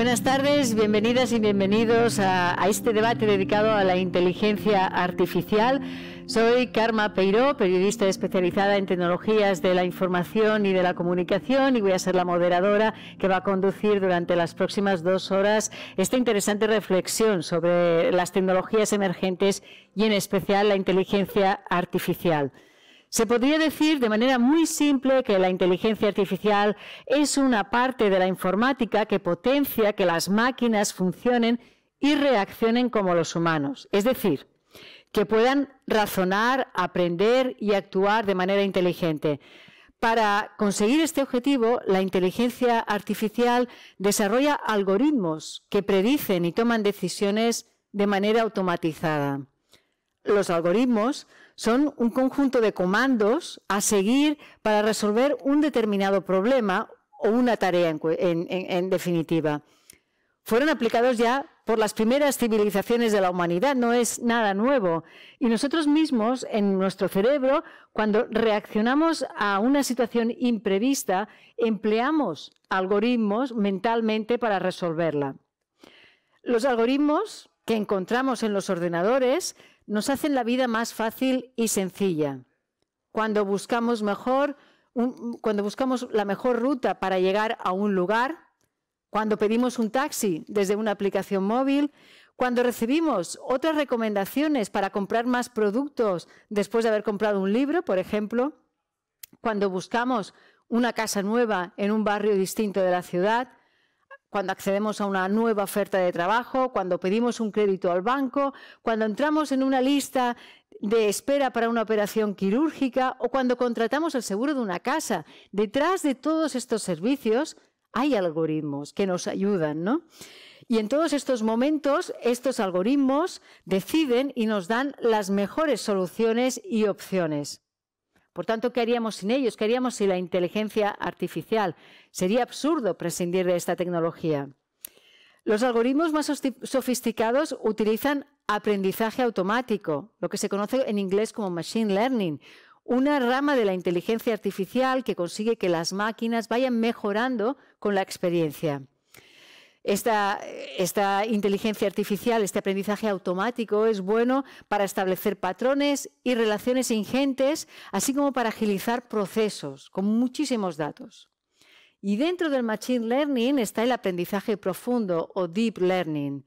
Buenas tardes, bienvenidas y bienvenidos a, este debate dedicado a la inteligencia artificial. Soy Karma Peiró, periodista especializada en tecnologías de la información y de la comunicación y voy a ser la moderadora que va a conducir durante las próximas dos horas esta interesante reflexión sobre las tecnologías emergentes y en especial la inteligencia artificial. Se podría decir de manera muy simple que la inteligencia artificial es una parte de la informática que potencia que las máquinas funcionen y reaccionen como los humanos, es decir, que puedan razonar, aprender y actuar de manera inteligente. Para conseguir este objetivo, la inteligencia artificial desarrolla algoritmos que predicen y toman decisiones de manera automatizada. Los algoritmos son un conjunto de comandos a seguir para resolver un determinado problema o una tarea en, definitiva. Fueron aplicados ya por las primeras civilizaciones de la humanidad, no es nada nuevo. Y nosotros mismos, en nuestro cerebro, cuando reaccionamos a una situación imprevista, empleamos algoritmos mentalmente para resolverla. Los algoritmos que encontramos en los ordenadores nos hacen la vida más fácil y sencilla. Cuando buscamos mejor, cuando buscamos la mejor ruta para llegar a un lugar, cuando pedimos un taxi desde una aplicación móvil, cuando recibimos otras recomendaciones para comprar más productos después de haber comprado un libro, por ejemplo, cuando buscamos una casa nueva en un barrio distinto de la ciudad, cuando accedemos a una nueva oferta de trabajo, cuando pedimos un crédito al banco, cuando entramos en una lista de espera para una operación quirúrgica o cuando contratamos el seguro de una casa. Detrás de todos estos servicios hay algoritmos que nos ayudan, ¿no? Y en todos estos momentos, estos algoritmos deciden y nos dan las mejores soluciones y opciones. Por tanto, ¿qué haríamos sin ellos? ¿Qué haríamos sin la inteligencia artificial? Sería absurdo prescindir de esta tecnología. Los algoritmos más sofisticados utilizan aprendizaje automático, lo que se conoce en inglés como machine learning, una rama de la inteligencia artificial que consigue que las máquinas vayan mejorando con la experiencia. Esta, inteligencia artificial, este aprendizaje automático es bueno para establecer patrones y relaciones ingentes, así como para agilizar procesos con muchísimos datos. Y dentro del Machine Learning está el aprendizaje profundo o Deep Learning,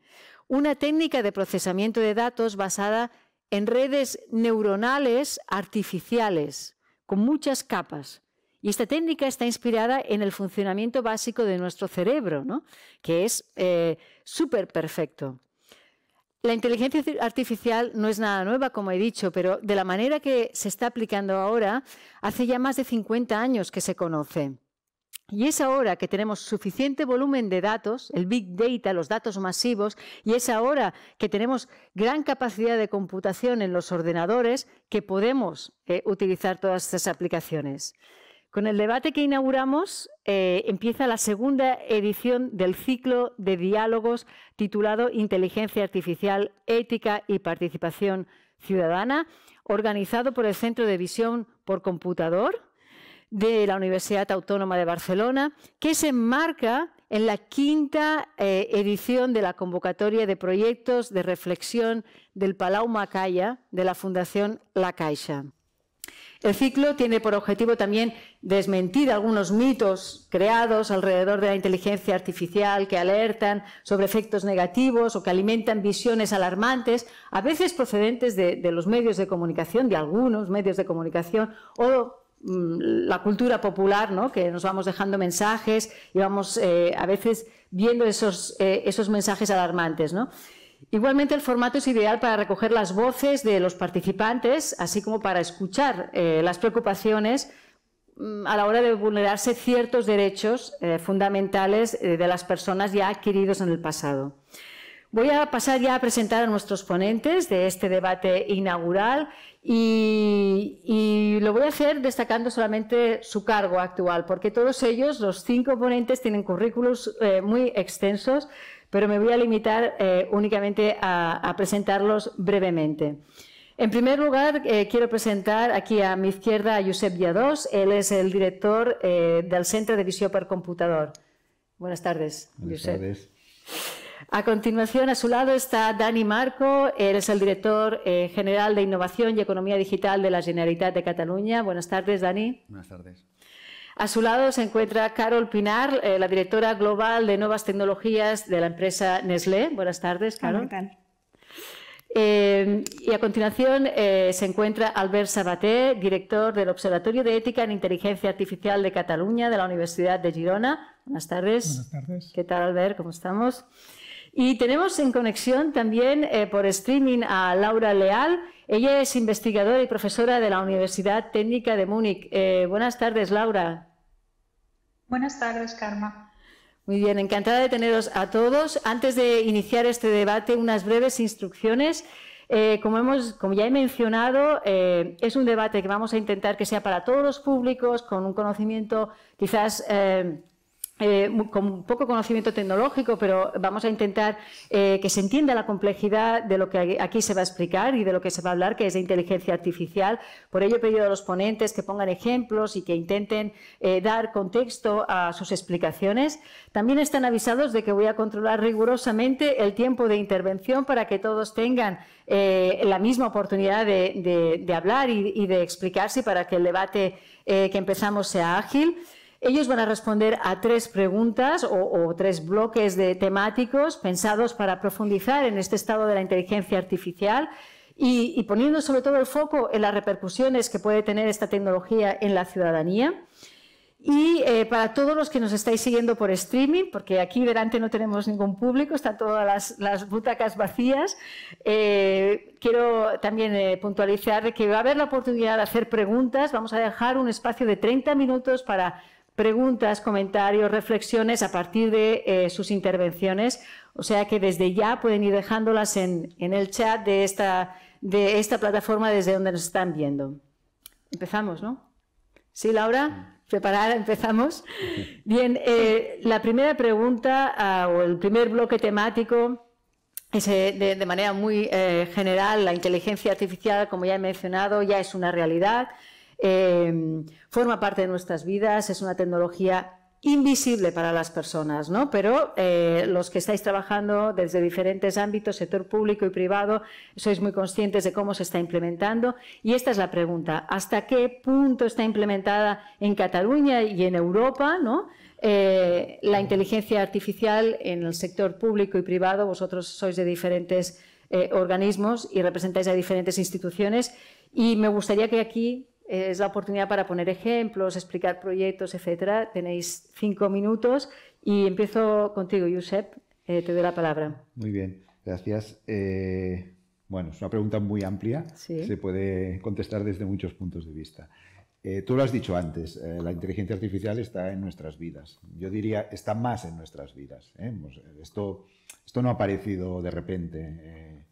una técnica de procesamiento de datos basada en redes neuronales artificiales, con muchas capas, y esta técnica está inspirada en el funcionamiento básico de nuestro cerebro, que es eh, súper perfecto. La inteligencia artificial no es nada nueva, como he dicho, pero de la manera que se está aplicando ahora, hace ya más de 50 años que se conoce. Y es ahora que tenemos suficiente volumen de datos, el big data, los datos masivos, y es ahora que tenemos gran capacidad de computación en los ordenadores que podemos eh, utilizar todas estas aplicaciones. Con el debate que inauguramos eh, empieza la segunda edición del ciclo de diálogos titulado Inteligencia Artificial, Ética y Participación Ciudadana, organizado por el Centro de Visión por Computador de la Universidad Autónoma de Barcelona, que se enmarca en la quinta eh, edición de la convocatoria de proyectos de reflexión del Palau Macaya de la Fundación La Caixa. El ciclo tiene por objetivo también desmentir algunos mitos creados alrededor de la inteligencia artificial que alertan sobre efectos negativos o que alimentan visiones alarmantes, a veces procedentes de, los medios de comunicación, de algunos medios de comunicación, o mm, la cultura popular, ¿no? que nos vamos dejando mensajes y vamos eh, a veces viendo esos, eh, esos mensajes alarmantes. ¿no? Igualmente el formato es ideal para recoger las voces de los participantes, así como para escuchar eh, las preocupaciones mm, a la hora de vulnerarse ciertos derechos eh, fundamentales eh, de las personas ya adquiridos en el pasado. Voy a pasar ya a presentar a nuestros ponentes de este debate inaugural y, lo voy a hacer destacando solamente su cargo actual, porque todos ellos, los cinco ponentes, tienen currículos muy extensos pero me voy a limitar eh, únicamente a, presentarlos brevemente. En primer lugar, eh, quiero presentar aquí a mi izquierda a Josep Lladós. Él es el director eh, del Centro de Visión por Computador. Buenas tardes, Buenas Tardes. A continuación, a su lado está Dani Marco. Él es el director general de Innovación y Economía Digital de la Generalitat de Cataluña. Buenas tardes, Dani. Buenas tardes. A su lado se encuentra Carol Pinar, eh, la directora global de nuevas tecnologías de la empresa Nestlé. Buenas tardes, Carol. Eh, y a continuación eh, se encuentra Albert Sabaté, director del Observatorio de Ética en Inteligencia Artificial de Cataluña de la Universidad de Girona. Buenas tardes. Buenas tardes. ¿Qué tal, Albert? ¿Cómo estamos? Y tenemos en conexión también eh, por streaming a Laura Leal. Ella es investigadora y profesora de la Universidad Técnica de Múnich. Eh, buenas tardes, Laura. Buenas tardes, Karma. Muy bien, encantada de teneros a todos. Antes de iniciar este debate, unas breves instrucciones. Eh, como, hemos, como, ya he mencionado, es un debate que vamos a intentar que sea para todos los públicos, con un conocimiento quizás eh, eh, con poco conocimiento tecnológico, pero vamos a intentar eh, que se entienda la complejidad de lo que aquí se va a explicar y de lo que se va a hablar, que es de inteligencia artificial. Por ello he pedido a los ponentes que pongan ejemplos y que intenten eh, dar contexto a sus explicaciones. También están avisados de que voy a controlar rigurosamente el tiempo de intervención para que todos tengan la misma oportunidad de, hablar y, y, de explicarse para que el debate que empezamos sea ágil. Ellos van a responder a tres preguntas o, tres bloques de temáticos pensados para profundizar en este estado de la inteligencia artificial y, poniendo sobre todo el foco en las repercusiones que puede tener esta tecnología en la ciudadanía. Y eh, para todos los que nos estáis siguiendo por streaming, porque aquí delante no tenemos ningún público, están todas las, butacas vacías, eh, quiero también eh, puntualizar que va a haber la oportunidad de hacer preguntas. Vamos a dejar un espacio de 30 minutos para preguntas, comentarios, reflexiones a partir de eh, sus intervenciones. O sea que desde ya pueden ir dejándolas en, el chat de esta, plataforma desde donde nos están viendo. Empezamos, ¿no? Sí, Laura, preparada, empezamos. Bien, eh, la primera pregunta ah, o el primer bloque temático es eh, de, de, manera muy general, la inteligencia artificial, como ya he mencionado, ya es una realidad Em, forma parte de nuestras vidas, es una tecnología invisible para las personas, ¿no? Pero eh, los que estáis trabajando desde diferentes ámbitos, sector público y privado, sois muy conscientes de cómo se está implementando. Y esta es la pregunta: ¿hasta qué punto está implementada en Cataluña y en Europa, ¿no? Eh, la inteligencia artificial en el sector público y privado, vosotros sois de diferentes eh, organismos y representáis a diferentes instituciones. Y me gustaría que aquí es la oportunidad para poner ejemplos, explicar proyectos, etcétera. Tenéis cinco minutos y empiezo contigo, Josep. Eh, te doy la palabra. Muy bien, gracias. Eh, bueno, es una pregunta muy amplia. Se puede contestar desde muchos puntos de vista. Eh, tú lo has dicho antes, la inteligencia artificial está en nuestras vidas. Yo diría, está más en nuestras vidas. Esto, no ha aparecido de repente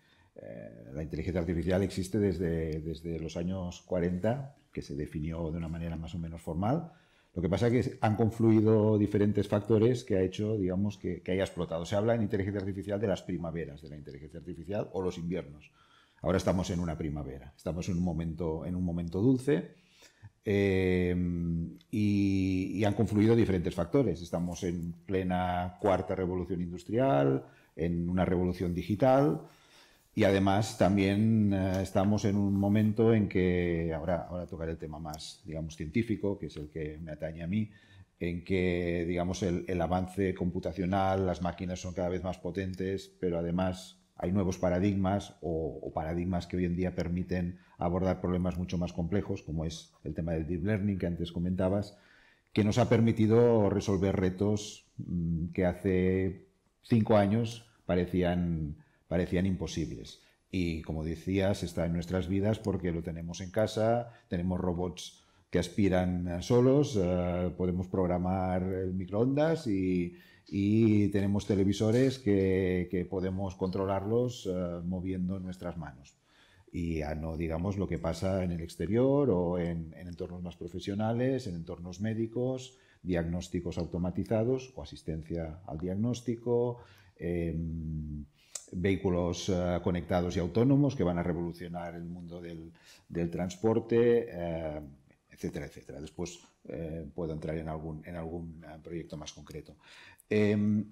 la inteligencia artificial existe desde, desde los años 40 que se definió de una manera más o menos formal. Lo que pasa es que han confluido diferentes factores que ha hecho, digamos, que, haya explotado. Se habla en inteligencia artificial de las primaveras de la inteligencia artificial o los inviernos. Ahora estamos en una primavera, estamos en un momento, en un momento dulce eh, y, han confluido diferentes factores. Estamos en plena cuarta revolución industrial, en una revolución digital y además también eh, estamos en un momento en que, ahora, ahora tocaré el tema más, digamos, científico, que es el que me atañe a mí, en que, digamos, el, avance computacional, las máquinas son cada vez más potentes, pero además hay nuevos paradigmas o, o, paradigmas que hoy en día permiten abordar problemas mucho más complejos, como es el tema del deep learning que antes comentabas, que nos ha permitido resolver retos mm, que hace cinco años parecían parecían imposibles. Y como decías, está en nuestras vidas porque lo tenemos en casa, tenemos robots que aspiran solos, eh, podemos programar el microondas y, tenemos televisores que, podemos controlarlos eh, moviendo nuestras manos. Y ya no digamos lo que pasa en el exterior o en, entornos más profesionales, en entornos médicos, diagnósticos automatizados o asistencia al diagnóstico. Em, vehículos eh, conectados y autónomos que van a revolucionar el mundo del, transporte, eh, etcétera, etcétera. Después eh, puedo entrar en algún, en algún proyecto más concreto. Em,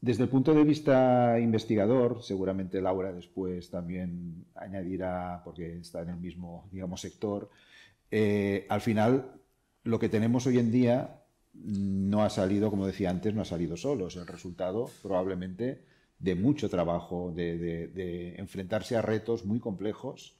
desde el punto de vista investigador, seguramente Laura después también añadirá, porque está en el mismo digamos, sector, al final lo que tenemos hoy en día no ha salido, como decía antes, no ha salido solo. es el resultado probablemente de mucho trabajo, de, enfrentarse a retos muy complejos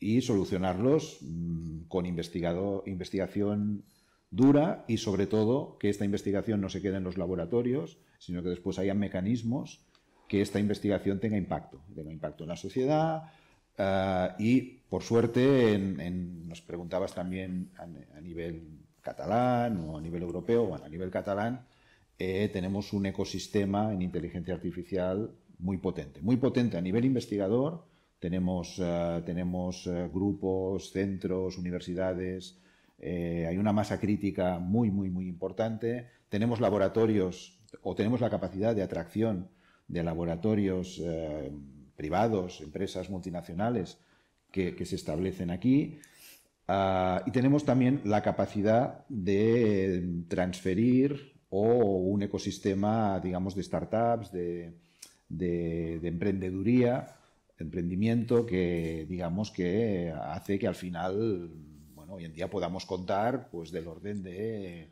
y solucionarlos mm, con investigación dura y sobre todo que esta investigación no se quede en los laboratorios, sino que después haya mecanismos que esta investigación tenga impacto, tenga impacto en la sociedad ah, y, por suerte, nos preguntabas también a, a, nivel catalán o a nivel europeo, bueno, a nivel catalán, eh, tenemos un ecosistema en inteligencia artificial muy potente, muy potente a nivel investigador. Tenemos, eh, tenemos eh, grupos, centros, universidades, hay una masa crítica muy, muy, muy importante. Tenemos laboratorios o tenemos la capacidad de atracción de laboratorios privados, empresas multinacionales que, se establecen aquí. Ah, y tenemos también la capacidad de transferir o un ecosistema, digamos, de startups, de, emprendeduría, de emprendimiento, que digamos que hace que al final, bueno, hoy en día podamos contar pues del orden de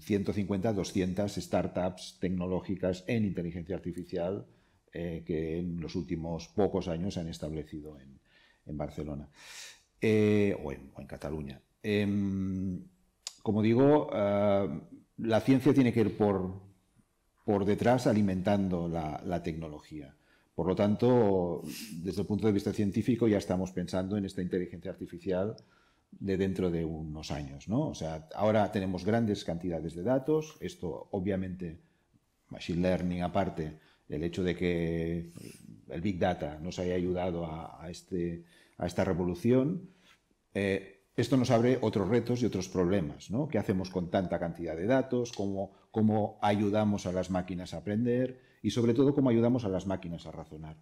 150, 200 startups tecnológicas en inteligencia artificial eh, que en los últimos pocos años se han establecido en, Barcelona eh, o, en, Cataluña. Em, como digo, eh, la ciencia tiene que ir por, por detrás alimentando la, tecnología. Por lo tanto, desde el punto de vista científico ya estamos pensando en esta inteligencia artificial de dentro de unos años. ¿no? O sea, ahora tenemos grandes cantidades de datos, esto obviamente, machine learning aparte, el hecho de que el Big Data nos haya ayudado a, este, a esta revolución, eh, esto nos abre otros retos y otros problemas, ¿no? ¿Qué hacemos con tanta cantidad de datos? ¿Cómo, ayudamos a las máquinas a aprender? Y sobre todo, ¿cómo ayudamos a las máquinas a razonar?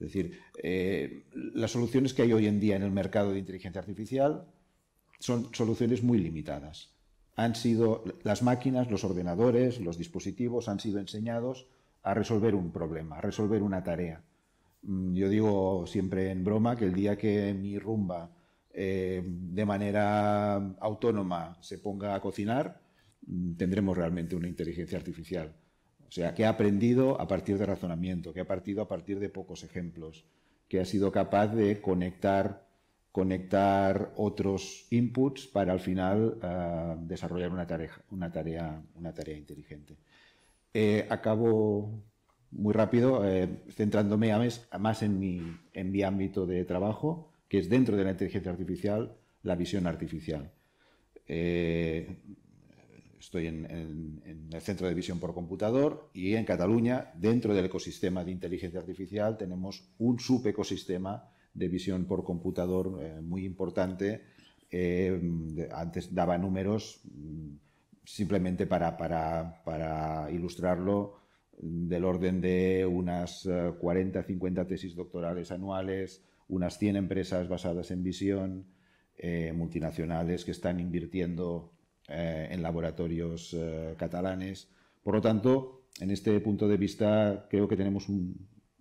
Es decir, eh, las soluciones que hay hoy en día en el mercado de inteligencia artificial son soluciones muy limitadas. Han sido las máquinas, los ordenadores, los dispositivos han sido enseñados a resolver un problema, a resolver una tarea. Mm, yo digo siempre en broma que el día que mi rumba eh, de manera autónoma se ponga a cocinar, mm, tendremos realmente una inteligencia artificial. O sea, que ha aprendido a partir de razonamiento, que ha partido a partir de pocos ejemplos, que ha sido capaz de conectar, conectar otros inputs para al final ah, desarrollar una tarea, inteligente. Eh, acabo muy rápido, eh, centrándome más en mi ámbito de trabajo que es dentro de la inteligencia artificial la visión artificial. Eh, estoy en, el Centro de Visión por Computador y en Cataluña, dentro del ecosistema de inteligencia artificial, tenemos un subecosistema de visión por computador eh, muy importante. Eh, antes daba números mm, simplemente para, para ilustrarlo del orden de unas 40, 50 tesis doctorales anuales, unas 100 empresas basadas en visión, eh, multinacionales que están invirtiendo eh, en laboratorios eh, catalanes. Por lo tanto, en este punto de vista, creo que tenemos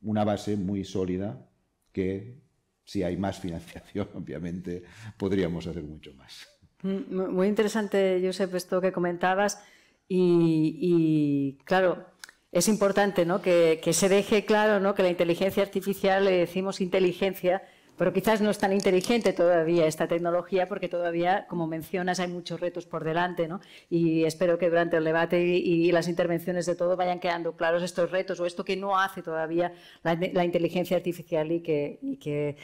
una base muy sólida que, si hay más financiación, obviamente, podríamos hacer mucho más. Mm, muy interesante, Josep, esto que comentabas. y claro, es importante ¿no? que, se deje claro ¿no? que la inteligencia artificial, le decimos inteligencia, pero quizás no es tan inteligente todavía esta tecnología porque todavía, como mencionas, hay muchos retos por delante ¿no? y espero que durante el debate y, las intervenciones de todo vayan quedando claros estos retos o esto que no hace todavía la, inteligencia artificial y que, que eh,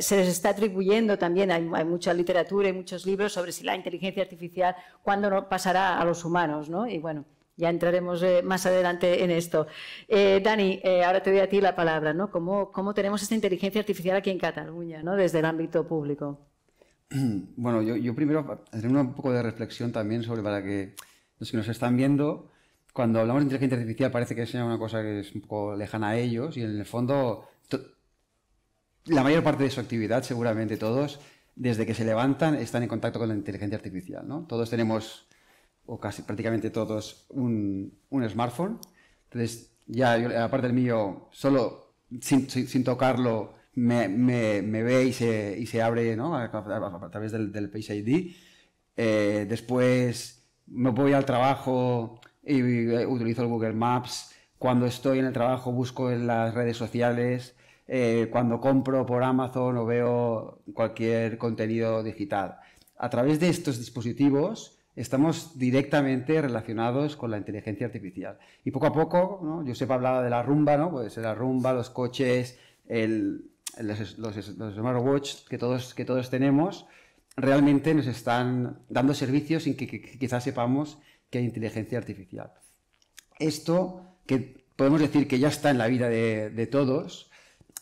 se les está atribuyendo también, hay, mucha literatura y muchos libros sobre si la inteligencia artificial, cuándo pasará a los humanos, ¿no? Y bueno, ya entraremos eh, más adelante en esto. Eh, Dani, eh, ahora te doy a ti la palabra, ¿no? ¿Cómo, tenemos esta inteligencia artificial aquí en Cataluña, ¿no? Desde el ámbito público. Bueno, yo, primero haré un poco de reflexión también sobre para que los que nos están viendo, cuando hablamos de inteligencia artificial parece que es una cosa que es un poco lejana a ellos y en el fondo la mayor parte de su actividad, seguramente todos, desde que se levantan, están en contacto con la inteligencia artificial. ¿no? Todos tenemos o casi prácticamente todos, un, smartphone. Entonces, ya yo, aparte del mío, solo sin, tocarlo, me, me, ve y se, y se abre a, través del, Page Face ID. Eh, después me voy al trabajo y, eh, utilizo el Google Maps. Cuando estoy en el trabajo busco en las redes sociales. Eh, cuando compro por Amazon o veo cualquier contenido digital. A través de estos dispositivos estamos directamente relacionados con la inteligencia artificial. Y poco a poco, ¿no? sepa hablaba de la rumba, ¿no? ser pues la rumba, los coches, los, los, que todos, que todos tenemos, realmente nos están dando servicios sin que, quizás sepamos que hay inteligencia artificial. Esto que podemos decir que ya está en la vida de, de todos,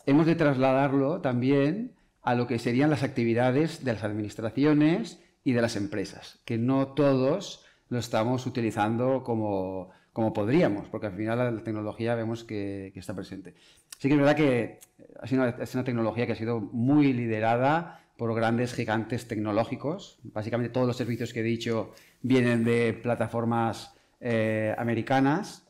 hemos de trasladarlo también a lo que serían las actividades de las administraciones y de las empresas, que no todos lo estamos utilizando como, como podríamos, porque al final la, tecnología vemos que, está presente. Sí que es verdad que eh, es una tecnología que ha sido muy liderada por grandes gigantes tecnológicos. Básicamente todos los servicios que he dicho vienen de plataformas eh, americanas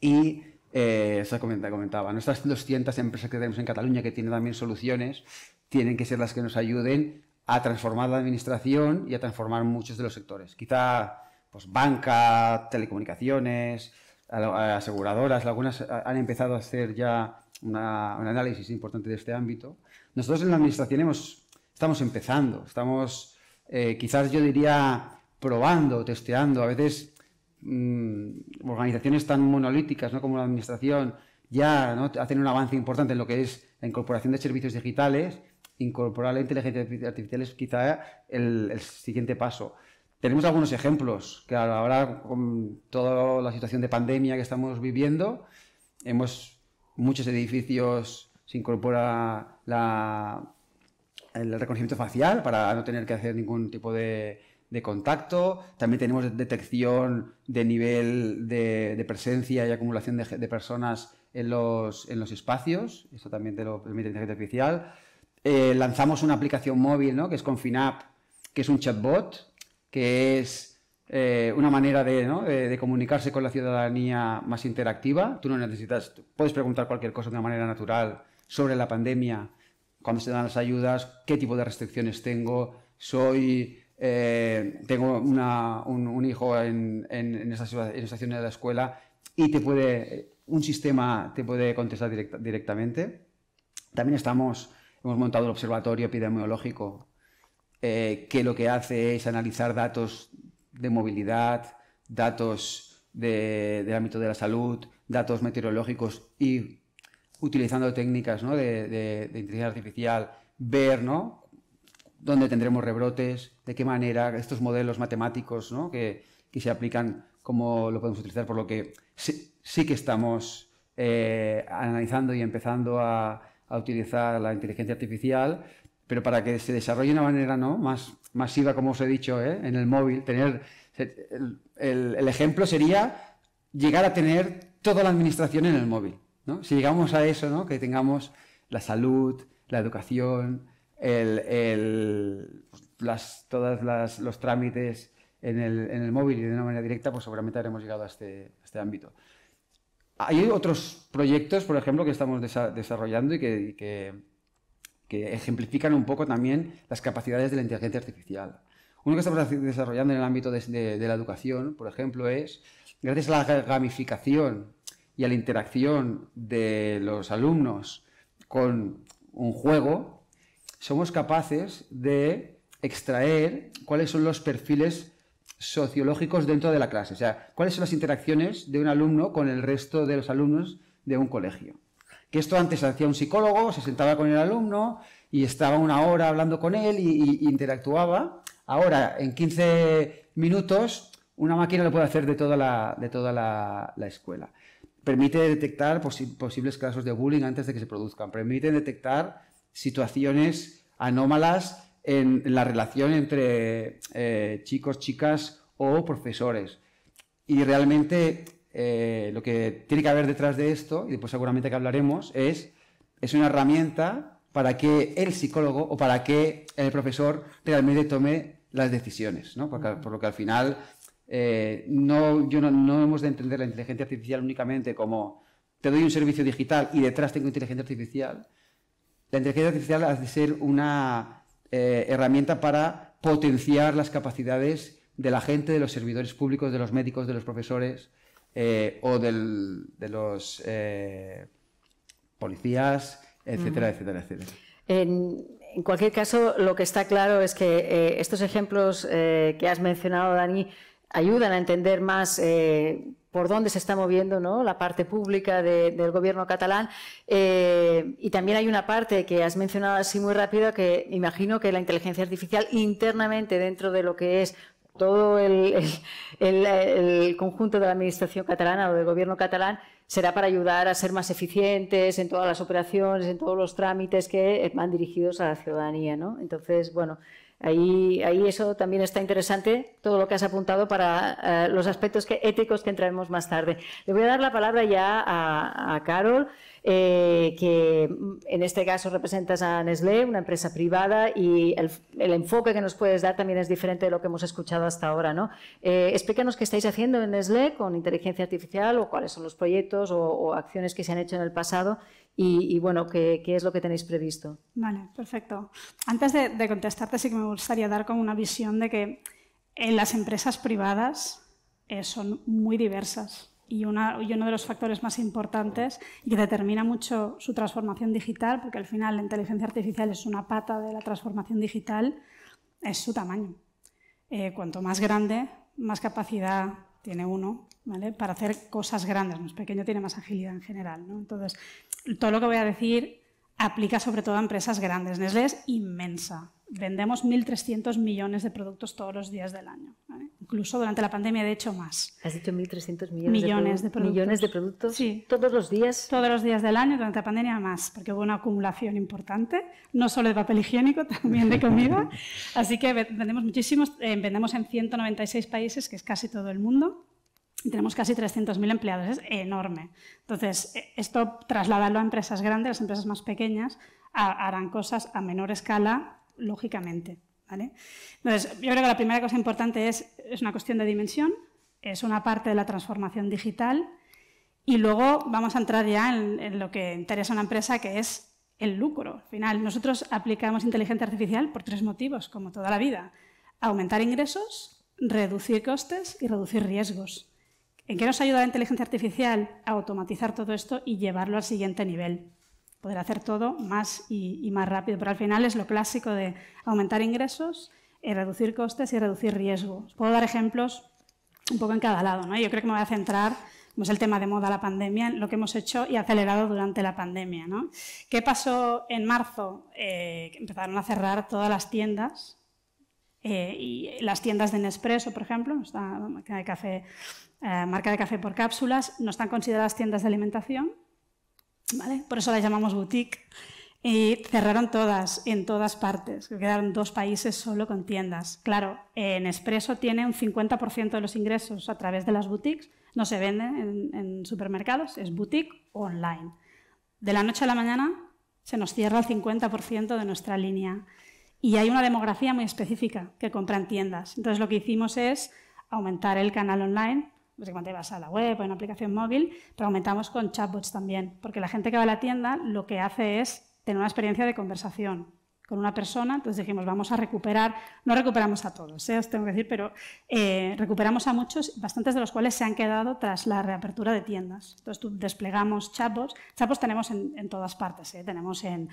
y eh, se comentaba, nuestras 200 empresas que tenemos en Cataluña que tienen también soluciones tienen que ser las que nos ayuden a transformar la administración y a transformar muchos de los sectores. Quizá pues banca, telecomunicaciones, aseguradoras, algunas han empezado a hacer ya un análisis importante de este ámbito. Nosotros en la administración hemos, estamos empezando, estamos eh, quizás yo diría probando, testeando, a veces mm, organizaciones tan monolíticas como la administración ya hacen un avance importante en lo que es la incorporación de servicios digitales incorporar la inteligencia artificial es quizá el, siguiente paso. Tenemos algunos ejemplos que ahora con toda la situación de pandemia que estamos viviendo, hemos muchos edificios se incorpora la, el reconocimiento facial para no tener que hacer ningún tipo de, contacto. También tenemos detección de nivel de, presencia y acumulación de, personas en los, espacios. esto también te lo permite la inteligencia artificial. Eh, lanzamos una aplicación móvil, ¿no? Que es ConfinApp, que es un chatbot, que es eh, una manera de, comunicarse con la ciudadanía más interactiva. Tú no necesitas, puedes preguntar cualquier cosa de una manera natural sobre la pandemia, cuándo se dan las ayudas, qué tipo de restricciones tengo, soy... Eh, tengo un, hijo en, en, en de la escuela y te puede, un sistema te puede contestar directamente. También estamos hemos montado el Observatorio Epidemiológico, eh, que lo que hace es analizar datos de movilidad, datos del ámbito de la salud, datos meteorológicos y utilizando técnicas de, inteligencia artificial, ver ¿no? dónde tendremos rebrotes, de qué manera, estos modelos matemáticos que, se aplican, cómo lo podemos utilizar, por lo que sí, que estamos eh, analizando y empezando a, a utilizar la inteligencia artificial, pero para que se desarrolle de una manera ¿no? más masiva, como os he dicho, ¿eh? en el móvil, tener el, ejemplo sería llegar a tener toda la administración en el móvil. Si llegamos a eso, que tengamos la salud, la educación, el, todos las, los trámites en el, en el móvil y de una manera directa, pues seguramente habremos llegado a este, a este ámbito. Hay otros proyectos, por ejemplo, que estamos desarrollando y que, ejemplifican un poco también las capacidades de la inteligencia artificial. Uno que estamos desarrollando en el ámbito de, de, la educación, por ejemplo, es, gracias a la gamificación y a la interacción de los alumnos con un juego, somos capaces de extraer cuáles son los perfiles sociológicos dentro de la clase. O sea, cuáles son las interacciones de un alumno con el resto de los alumnos de un colegio. Que esto antes hacía un psicólogo, se sentaba con el alumno y estaba una hora hablando con él e interactuaba. Ahora, en 15 minutos, una máquina lo puede hacer de toda la, de toda la, escuela. Permite detectar posibles casos de bullying antes de que se produzcan. Permite detectar situaciones anómalas en la relación entre eh, chicos, chicas o profesores. Y realmente eh, lo que tiene que haber detrás de esto, y después seguramente que hablaremos, es, es una herramienta para que el psicólogo o para que el profesor realmente tome las decisiones, ¿no? Porque, por lo que al final eh, no, yo no hemos de entender la inteligencia artificial únicamente como te doy un servicio digital y detrás tengo inteligencia artificial. La inteligencia artificial ha de ser una eh, herramienta para potenciar las capacidades de la gente, de los servidores públicos, de los médicos, de los profesores eh, o de los eh, policías, etcétera, etcétera, etcétera. en, cualquier caso, lo que está claro es que estos ejemplos que has mencionado, Dani, ayudan a entender más eh, por dónde se está moviendo ¿no? la parte pública del gobierno catalán. Eh, y también hay una parte que has mencionado así muy rápido, que imagino que la inteligencia artificial internamente dentro de lo que es todo el, conjunto de la administración catalana o del gobierno catalán será para ayudar a ser más eficientes en todas las operaciones, en todos los trámites que van dirigidos a la ciudadanía. ¿no? Entonces, bueno, Ahí, eso también está interesante, todo lo que has apuntado para eh, los aspectos éticos que entraremos más tarde. Le voy a dar la palabra ya a, Carol, eh, que mm, en este caso representas a Nestlé, una empresa privada, y el, enfoque que nos puedes dar también es diferente de lo que hemos escuchado hasta ahora. ¿no? Eh, explícanos qué estáis haciendo en Nestlé con inteligencia artificial o cuáles son los proyectos o acciones que se han hecho en el pasado y, bueno, qué, es lo que tenéis previsto. Vale, perfecto. Antes de, contestarte, sí que me gustaría dar como una visión de que en las empresas privadas eh, son muy diversas y, uno de los factores más importantes y que determina mucho su transformación digital, porque al final la inteligencia artificial es una pata de la transformación digital, es su tamaño. Eh, cuanto más grande, más capacidad tiene uno ¿vale? para hacer cosas grandes. Más pequeño tiene más agilidad en general. ¿no? Entonces, todo lo que voy a decir aplica sobre todo a empresas grandes. Nestlé es inmensa. Vendemos 1.300 millones de productos todos los días del año. Incluso durante la pandemia, de hecho, más. Has dicho 1.300 millones, de, productos. Millones de productos. Sí. Todos los días. Todos los días del año, durante la pandemia, más, porque hubo una acumulación importante, no solo de papel higiénico, también de comida. Así que vendemos muchísimos, eh, vendemos en 196 países, que es casi todo el mundo tenemos casi 300.000 empleados, es enorme. Entonces, e, esto trasladarlo a empresas grandes, las empresas más pequeñas, harán cosas a menor escala, lógicamente. Entonces, yo creo que la primera cosa importante es, es una cuestión de dimensión, es una parte de la transformación digital, y luego vamos a entrar ya en, en lo que interesa a una empresa, que es el lucro. Al final, nosotros aplicamos inteligencia artificial por tres motivos, como toda la vida. Aumentar ingresos, reducir costes y reducir riesgos. ¿En qué nos ayuda la inteligencia artificial? A automatizar todo esto y llevarlo al siguiente nivel. Poder hacer todo más y, más rápido. Pero al final es lo clásico de aumentar ingresos, reducir costes y reducir riesgos. Puedo dar ejemplos un poco en cada lado. ¿no? Yo creo que me voy a centrar como es el tema de moda, la pandemia, en lo que hemos hecho y acelerado durante la pandemia. ¿no? ¿Qué pasó en marzo? Eh, empezaron a cerrar todas las tiendas, eh, y las tiendas de Nespresso, por ejemplo, esta máquina de café eh, marca de café por cápsulas, no están consideradas tiendas de alimentación, Por eso las llamamos boutique. Y cerraron todas, en todas partes. Quedaron dos países solo con tiendas. Claro, en Espresso tiene un 50% de los ingresos a través de las boutiques. No se vende en, supermercados, es boutique online. De la noche a la mañana se nos cierra el 50% de nuestra línea. Y hay una demografía muy específica que compra en tiendas. Entonces lo que hicimos es aumentar el canal online Básicamente vas a la web o en una aplicación móvil, pero aumentamos con chatbots también, porque la gente que va a la tienda lo que hace es tener una experiencia de conversación con una persona, entonces dijimos, vamos a recuperar, no recuperamos a todos, ¿eh? os tengo que decir, pero eh, recuperamos a muchos, bastantes de los cuales se han quedado tras la reapertura de tiendas. Entonces tú desplegamos chatbots, chatbots tenemos en, todas partes, ¿eh? tenemos en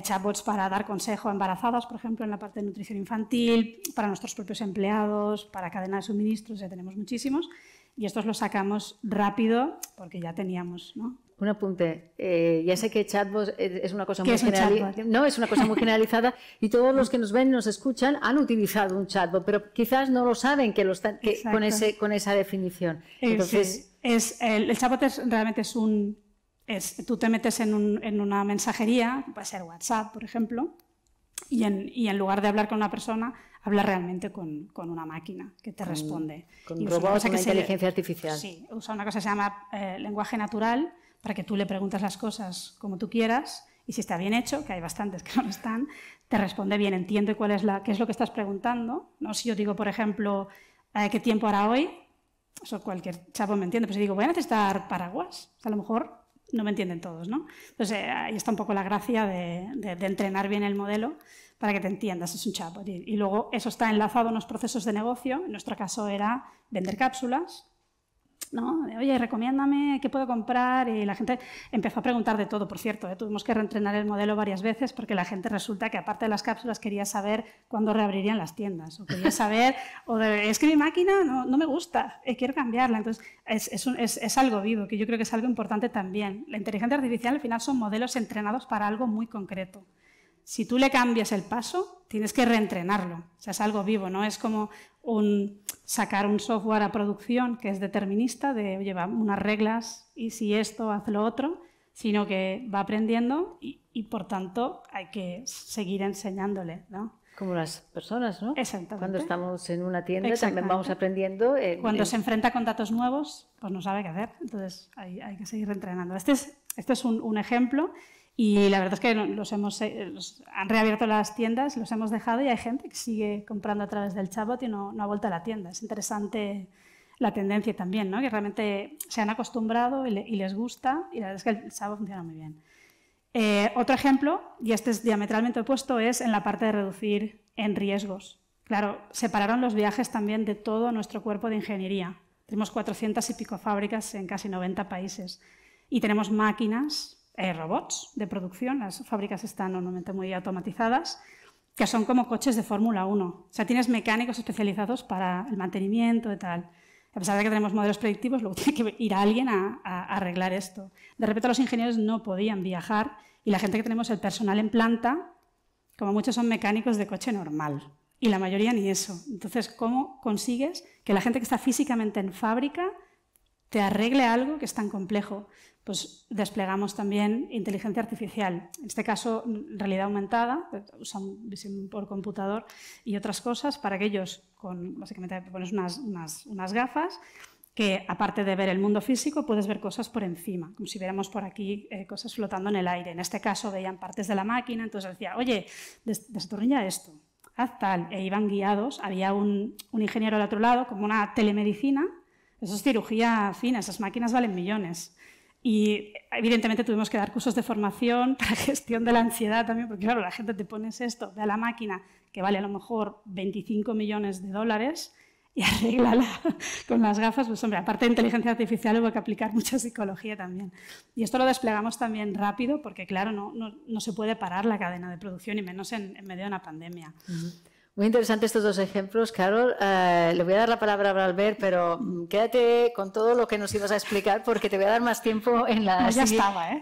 chatbots para dar consejo a embarazadas, por ejemplo, en la parte de nutrición infantil, para nuestros propios empleados, para cadena de suministros, ya tenemos muchísimos, y estos los sacamos rápido porque ya teníamos, ¿no? Un apunte. Eh, ya sé que chatbot es una cosa muy generalizada. No, es una cosa muy generalizada y todos los que nos ven y nos escuchan han utilizado un chatbot, pero quizás no lo saben que lo están con ese con esa definición. Entonces, es, el, chatbot realmente es un es, tú te metes en, un, en una mensajería, puede ser WhatsApp, por ejemplo, y en, y en lugar de hablar con una persona, Habla realmente con, una máquina que te responde. Con, robots, una, la inteligencia artificial. Sí, usa una cosa que se llama eh, lenguaje natural para que tú le preguntas las cosas como tú quieras y si está bien hecho, que hay bastantes que no lo están, te responde bien, entiende cuál es la, qué es lo que estás preguntando. ¿no? Si yo digo, por ejemplo, eh, ¿qué tiempo hará hoy? Eso cualquier chavo me entiende, pero si digo, voy a necesitar paraguas, a lo mejor no me entienden todos, ¿no? Entonces eh, ahí está un poco la gracia de, entrenar bien el modelo para que te entiendas, es un chapo. Y, luego eso está enlazado a los procesos de negocio, en nuestro caso era vender cápsulas, ¿no? Oye, recomiéndame qué puedo comprar. Y la gente empezó a preguntar de todo, por cierto. ¿eh? Tuvimos que reentrenar el modelo varias veces porque la gente resulta que, aparte de las cápsulas, quería saber cuándo reabrirían las tiendas. O quería saber, o es que mi máquina no, me gusta, eh, quiero cambiarla. Entonces, es, es, algo vivo, que yo creo que es algo importante también. La inteligencia artificial, al final, son modelos entrenados para algo muy concreto. Si tú le cambias el paso, tienes que reentrenarlo. O sea, es algo vivo, no es como un sacar un software a producción que es determinista, de lleva unas reglas y si esto, haz lo otro, sino que va aprendiendo y, por tanto hay que seguir enseñándole. Como las personas, ¿no? Exactamente. Cuando estamos en una tienda también vamos aprendiendo. Eh, Cuando se enfrenta con datos nuevos, pues no sabe qué hacer. Entonces hay, que seguir entrenando. Este es, este un, ejemplo y la verdad es que los hemos, eh, han reabierto las tiendas, los hemos dejado y hay gente que sigue comprando a través del chatbot y no, ha vuelto a la tienda. Es interesante la tendencia también, ¿no? que realmente se han acostumbrado y, les gusta y la verdad es que el chatbot funciona muy bien. Eh, otro ejemplo, y este es diametralmente opuesto, es en la parte de reducir en riesgos. Claro, separaron los viajes también de todo nuestro cuerpo de ingeniería. Tenemos 400 y pico fábricas en casi 90 países y tenemos máquinas eh, robots de producción, las fábricas están normalmente muy automatizadas, que son como coches de Fórmula 1. O sea, tienes mecánicos especializados para el mantenimiento y tal. A pesar de que tenemos modelos predictivos, luego tiene que ir a alguien a arreglar esto. De repente los ingenieros no podían viajar y la gente que tenemos, el personal en planta, como muchos son mecánicos de coche normal y la mayoría ni eso. Entonces, ¿cómo consigues que la gente que está físicamente en fábrica arregle algo que es tan complejo, pues desplegamos también inteligencia artificial, en este caso realidad aumentada, usan visión por computador y otras cosas para aquellos con, básicamente pones unas, unas, unas gafas que aparte de ver el mundo físico, puedes ver cosas por encima, como si viéramos por aquí eh, cosas flotando en el aire. En este caso veían partes de la máquina, entonces decía, oye, desatornilla esto, haz tal, e iban guiados. Había un, un ingeniero al otro lado, como una telemedicina, eso es cirugía fina, esas máquinas valen millones. Y evidentemente tuvimos que dar cursos de formación para gestión de la ansiedad también, porque claro, la gente te pones esto, ve a la máquina que vale a lo mejor 25 millones de dólares y arréglala con las gafas. Pues hombre, aparte de inteligencia artificial hubo que aplicar mucha psicología también. Y esto lo desplegamos también rápido, porque claro, no, no, se puede parar la cadena de producción y menos en, medio de una pandemia. Muy interesante estos dos ejemplos, Carol. Eh, le voy a dar la palabra a Albert, pero mm, quédate con todo lo que nos ibas a explicar porque te voy a dar más tiempo en la pues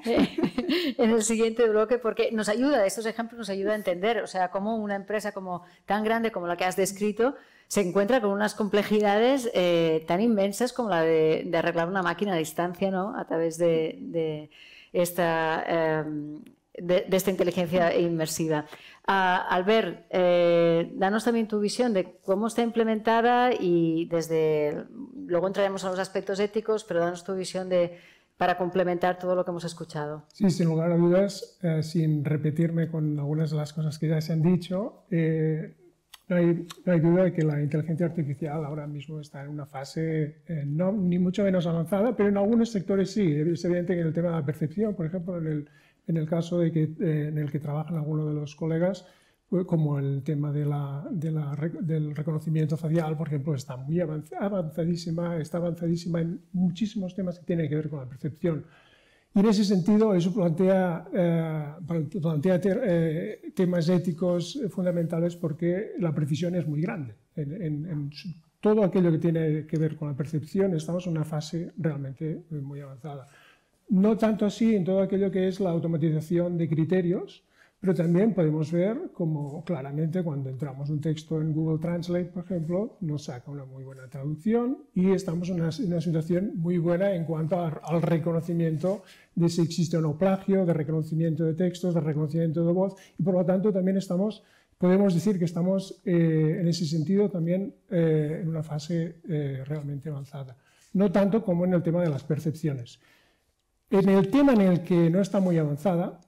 ¿eh? en el siguiente bloque porque nos ayuda, estos ejemplos nos ayuda a entender, o sea, cómo una empresa como tan grande como la que has descrito se encuentra con unas complejidades eh, tan inmensas como la de, arreglar una máquina a distancia, ¿no? A través de, esta em, de, esta inteligencia inmersiva. Albert, eh, danos también tu visión de cómo está implementada y desde, luego entraremos a los aspectos éticos, pero danos tu visión de, para complementar todo lo que hemos escuchado. Sí, sin lugar a dudas, eh, sin repetirme con algunas de las cosas que ya se han dicho, eh, no, hay, hay, duda de que la inteligencia artificial ahora mismo está en una fase no, ni mucho menos avanzada, pero en algunos sectores sí. Es evidente que en el tema de la percepción, por ejemplo, en el en el caso de que, eh, en el que trabajan algunos de los colegas, pues, como el tema de la, del reconocimiento facial, por ejemplo, está muy avanzadísima, está avanzadísima en muchísimos temas que tienen que ver con la percepción. Y en ese sentido, eso plantea, eh, plantea eh, temas éticos fundamentales porque la precisión es muy grande. en, todo aquello que tiene que ver con la percepción, estamos en una fase realmente muy avanzada. No tanto así en todo aquello que es la automatización de criterios, pero también podemos ver como claramente cuando entramos un texto en Google Translate, por ejemplo, nos saca una muy buena traducción y estamos en una, situación muy buena en cuanto al reconocimiento de si existe o no plagio, de reconocimiento de textos, de reconocimiento de voz y por lo tanto también podemos decir que estamos eh, en ese sentido también eh, en una fase eh, realmente avanzada. No tanto como en el tema de las percepciones. En el tema en el que no está muy avanzada,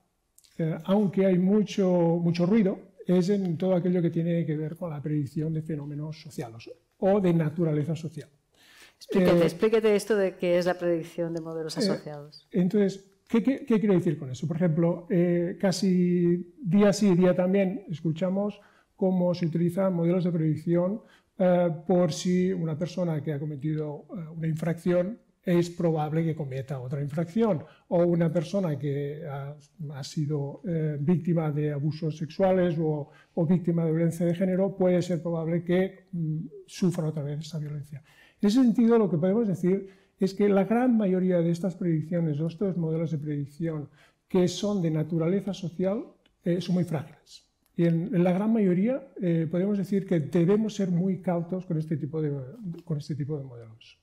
eh, aunque hay mucho, mucho ruido, es en todo aquello que tiene que ver con la predicción de fenómenos sociales o de naturaleza social. Explíquete, eh, esto de qué es la predicción de modelos eh, asociados. entonces, ¿qué, qué, quiero decir con eso? Por ejemplo, casi día sí, día también, escuchamos cómo se utilizan modelos de predicción por si una persona que ha cometido una infracción es probable que cometa otra infracción. O una persona que ha, sido eh, víctima de abusos sexuales o, víctima de violencia de género, puede ser probable que mm, sufra otra vez esa violencia. En ese sentido, lo que podemos decir es que la gran mayoría de estas predicciones o estos modelos de predicción que son de naturaleza social eh, son muy frágiles. Y en, la gran mayoría eh, podemos decir que debemos ser muy cautos con este tipo de este modelos.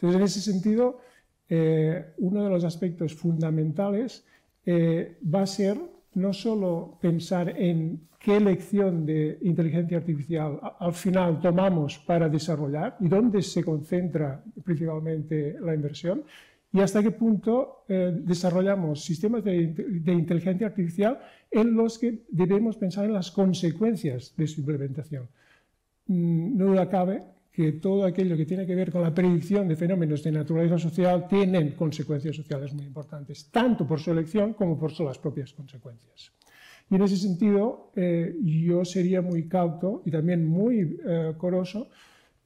Entonces, en ese sentido, eh, uno de los aspectos fundamentales eh, va a ser no solo pensar en qué lección de inteligencia artificial al final tomamos para desarrollar y dónde se concentra principalmente la inversión, y hasta qué punto eh, desarrollamos sistemas de, de, inteligencia artificial en los que debemos pensar en las consecuencias de su implementación. Mm, no duda cabe que todo aquello que tiene que ver con la predicción de fenómenos de naturaleza social tienen consecuencias sociales muy importantes, tanto por su elección como por sus propias consecuencias. Y en ese sentido, eh, yo sería muy cauto y también muy eh, coroso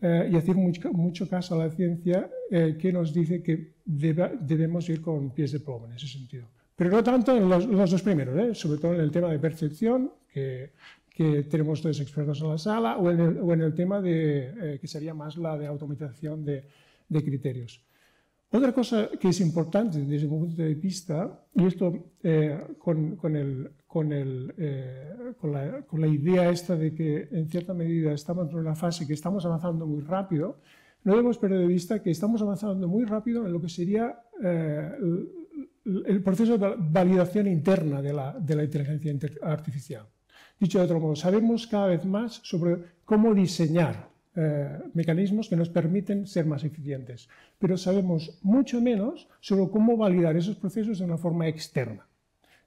eh, y hacer mucho, mucho, caso a la ciencia que nos dice que debemos ir con pies de plomo en ese sentido. Pero no tanto en los, los dos primeros, sobre todo en el tema de percepción, que que tenemos dos expertos en la sala, o en el, tema de, eh, que sería más la de automatización de, criterios. Otra cosa que es importante desde un punto de vista, y esto eh, con, con, eh, con, la, idea esta de que en cierta medida estamos en una fase que estamos avanzando muy rápido, no debemos perder de vista que estamos avanzando muy rápido en lo que sería el, el proceso de validación interna de la, de la inteligencia artificial. Dicho de otro modo, sabemos cada vez más sobre cómo diseñar eh, mecanismos que nos permiten ser más eficientes, pero sabemos mucho menos sobre cómo validar esos procesos de una forma externa.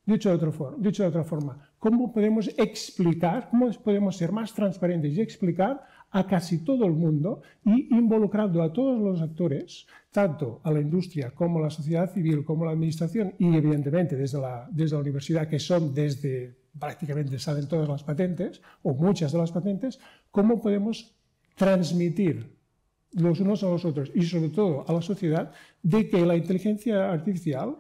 Dicho de, otra forma, ¿cómo podemos explicar, cómo podemos ser más transparentes y explicar a casi todo el mundo y involucrando a todos los actores, tanto a la industria como a la sociedad civil, como a la administración y evidentemente desde la, desde la universidad, que son desde prácticamente salen todas las patentes, o muchas de las patentes, cómo podemos transmitir los unos a los otros y sobre todo a la sociedad de que la inteligencia artificial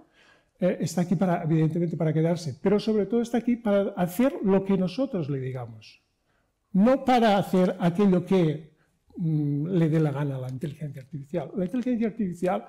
eh, está aquí para, evidentemente para quedarse, pero sobre todo está aquí para hacer lo que nosotros le digamos, no para hacer aquello que mm, le dé la gana a la inteligencia artificial. La inteligencia artificial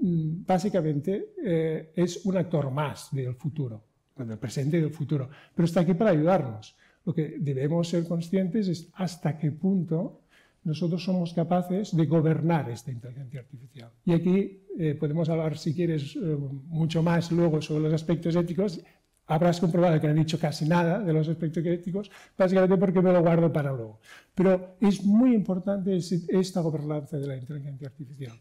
mm, básicamente eh, es un actor más del futuro con el presente y el futuro, pero está aquí para ayudarnos. Lo que debemos ser conscientes es hasta qué punto nosotros somos capaces de gobernar esta inteligencia artificial. Y aquí eh, podemos hablar, si quieres, eh, mucho más luego sobre los aspectos éticos. Habrás comprobado que no he dicho casi nada de los aspectos éticos, básicamente porque me lo guardo para luego. Pero es muy importante esta gobernanza de la inteligencia artificial.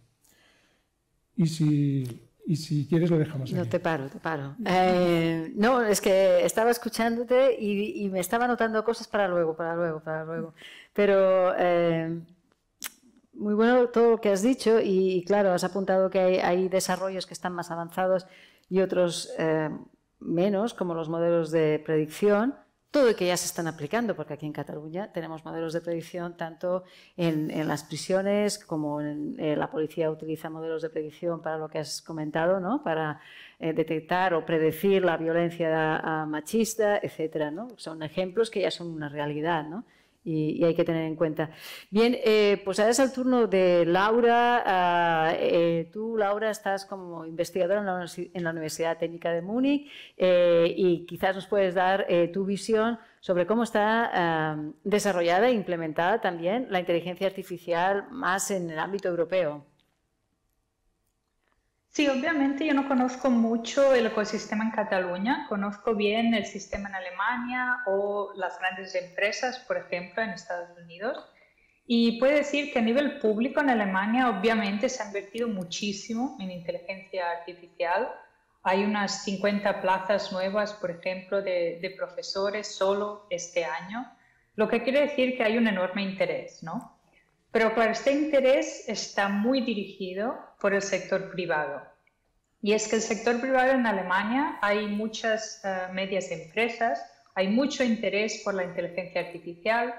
Y si y si quieres lo dejamos. No, te paro, te paro. no, eh, es que estaba escuchándote y, me estaba anotando cosas para luego, para luego, para luego. Pero eh, muy bueno todo lo que has dicho y, claro, has apuntado que hay, desarrollos que están más avanzados y otros eh, menos, como los modelos de predicción todo y que ya se están aplicando, porque aquí en Cataluña tenemos modelos de predicción tanto en, las prisiones como en, eh, la policía utiliza modelos de predicción para lo que has comentado, ¿no? para eh, detectar o predecir la violencia ah, machista, etcétera. ¿no? Son ejemplos que ya son una realidad. ¿no? y, hay que tener en cuenta. Bien, eh, pues ahora es el turno de Laura. Ah, eh, tú, Laura, estás como investigadora en la, Universidad Técnica de Múnich eh, y quizás nos puedes dar tu visión sobre cómo está desarrollada e implementada también la inteligencia artificial más en el ámbito europeo. Sí, obviamente yo no conozco mucho el ecosistema en Cataluña, conozco bien el sistema en Alemania o las grandes empresas, por ejemplo, en Estados Unidos. Y puedo decir que a nivel público en Alemania obviamente se ha invertido muchísimo en inteligencia artificial. Hay unas 50 plazas nuevas, por ejemplo, de, profesores solo este año, lo que quiere decir que hay un enorme interés, ¿no? Pero claro, este interés está muy dirigido por el sector privado. Y es que el sector privado en Alemania hay muchas eh, medias empresas, hay mucho interés por la inteligencia artificial,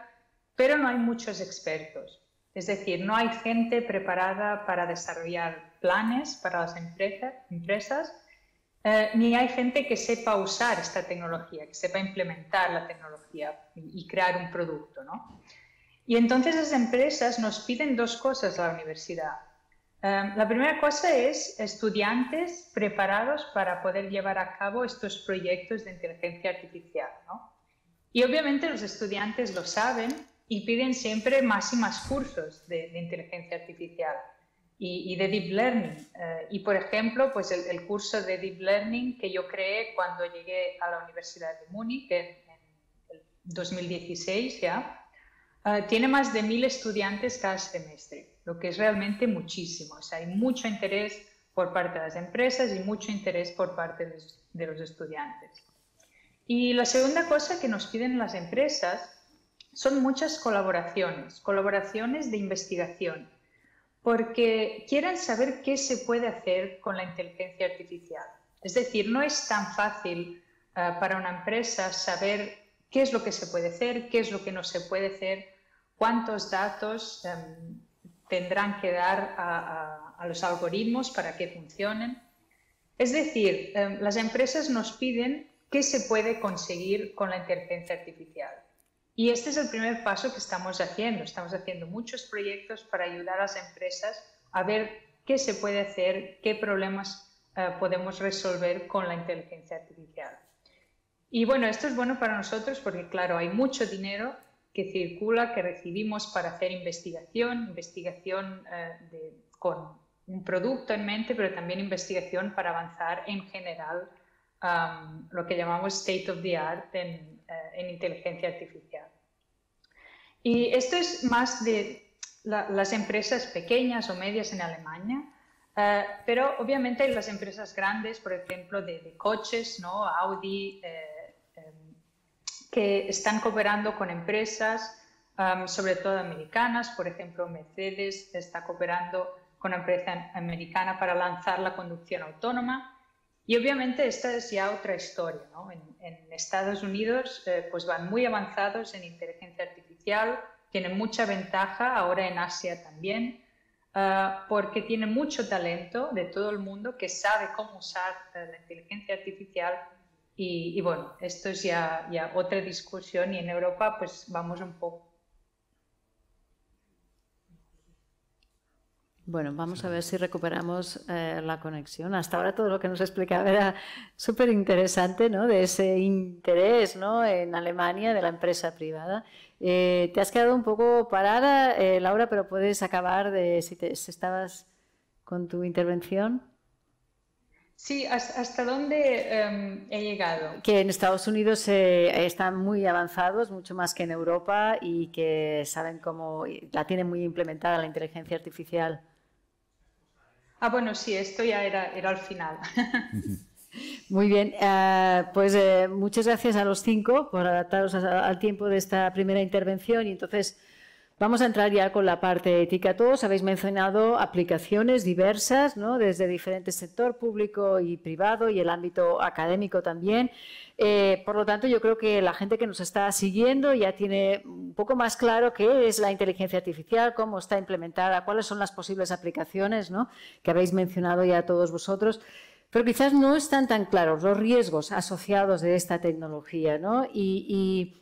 pero no hay muchos expertos. Es decir, no hay gente preparada para desarrollar planes para las empresas, eh, ni hay gente que sepa usar esta tecnología, que sepa implementar la tecnología y, crear un producto. ¿no? Y entonces las empresas nos piden dos cosas a la universidad. Em, la primera cosa es estudiantes preparados para poder llevar a cabo estos proyectos de inteligencia artificial. Y obviamente los estudiantes lo saben y piden siempre más y más cursos de, inteligencia artificial y, de deep learning. Eh, y por ejemplo, pues el, curso de deep learning que yo creé cuando llegué a la Universidad de Múnich en, 2016 ya, eh, tiene más de mil estudiantes cada semestre lo que es realmente muchísimo. hay mucho interés por parte de las empresas y mucho interés por parte de los, estudiantes. Y la segunda cosa que nos piden las empresas son muchas colaboraciones, colaboraciones de investigación, porque quieren saber qué se puede hacer con la inteligencia artificial. Es decir, no es tan fácil eh, para una empresa saber qué es lo que se puede hacer, qué es lo que no se puede hacer, cuántos datos em, tendrán que dar a, los algoritmos para que funcionen. Es decir, em, las empresas nos piden qué se puede conseguir con la inteligencia artificial. Y este es el primer paso que estamos haciendo. Estamos haciendo muchos proyectos para ayudar a las empresas a ver qué se puede hacer, qué problemas eh, podemos resolver con la inteligencia artificial. Y bueno, esto es bueno para nosotros porque, claro, hay mucho dinero que circula, que recibimos para hacer investigación, investigación eh, con un producto en mente, pero también investigación para avanzar en general lo que llamamos state of the art en, eh, en inteligencia artificial. Y esto es más de las empresas pequeñas o medias en Alemania, eh, pero obviamente las empresas grandes, por ejemplo, de, de coches, ¿no? Audi, que están cooperando con empresas, sobre todo americanas, por ejemplo, Mercedes está cooperando con una empresa americana para lanzar la conducción autónoma. Y obviamente esta es ya otra historia. En, Estados Unidos eh, pues van muy avanzados en inteligencia artificial, tienen mucha ventaja, ahora en Asia también, ah, porque tienen mucho talento de todo el mundo que sabe cómo usar eh, la inteligencia artificial y, bueno, esto es ya, otra discusión y en Europa pues vamos un poco. Bueno, vamos a ver si recuperamos eh, la conexión. Hasta ahora todo lo que nos explicaba era súper interesante, ¿no? De ese interés, ¿no? En Alemania de la empresa privada. Eh, te has quedado un poco parada, eh, Laura, pero puedes acabar de si, si estabas con tu intervención. Sí, ¿hasta dónde em, he llegado? Que en Estados Unidos eh, están muy avanzados, mucho más que en Europa, y que saben cómo la tienen muy implementada la inteligencia artificial. Ah, bueno, sí, esto ya era, era al final. Muy bien, eh, pues eh, muchas gracias a los cinco por adaptaros al tiempo de esta primera intervención y entonces Vamos a entrar ya con la parte ética. Todos habéis mencionado aplicaciones diversas, ¿no? desde diferentes sector público y privado y el ámbito académico también. Eh, por lo tanto, yo creo que la gente que nos está siguiendo ya tiene un poco más claro qué es la inteligencia artificial, cómo está implementada, cuáles son las posibles aplicaciones ¿no? que habéis mencionado ya todos vosotros. Pero quizás no están tan claros los riesgos asociados de esta tecnología. ¿no? y, y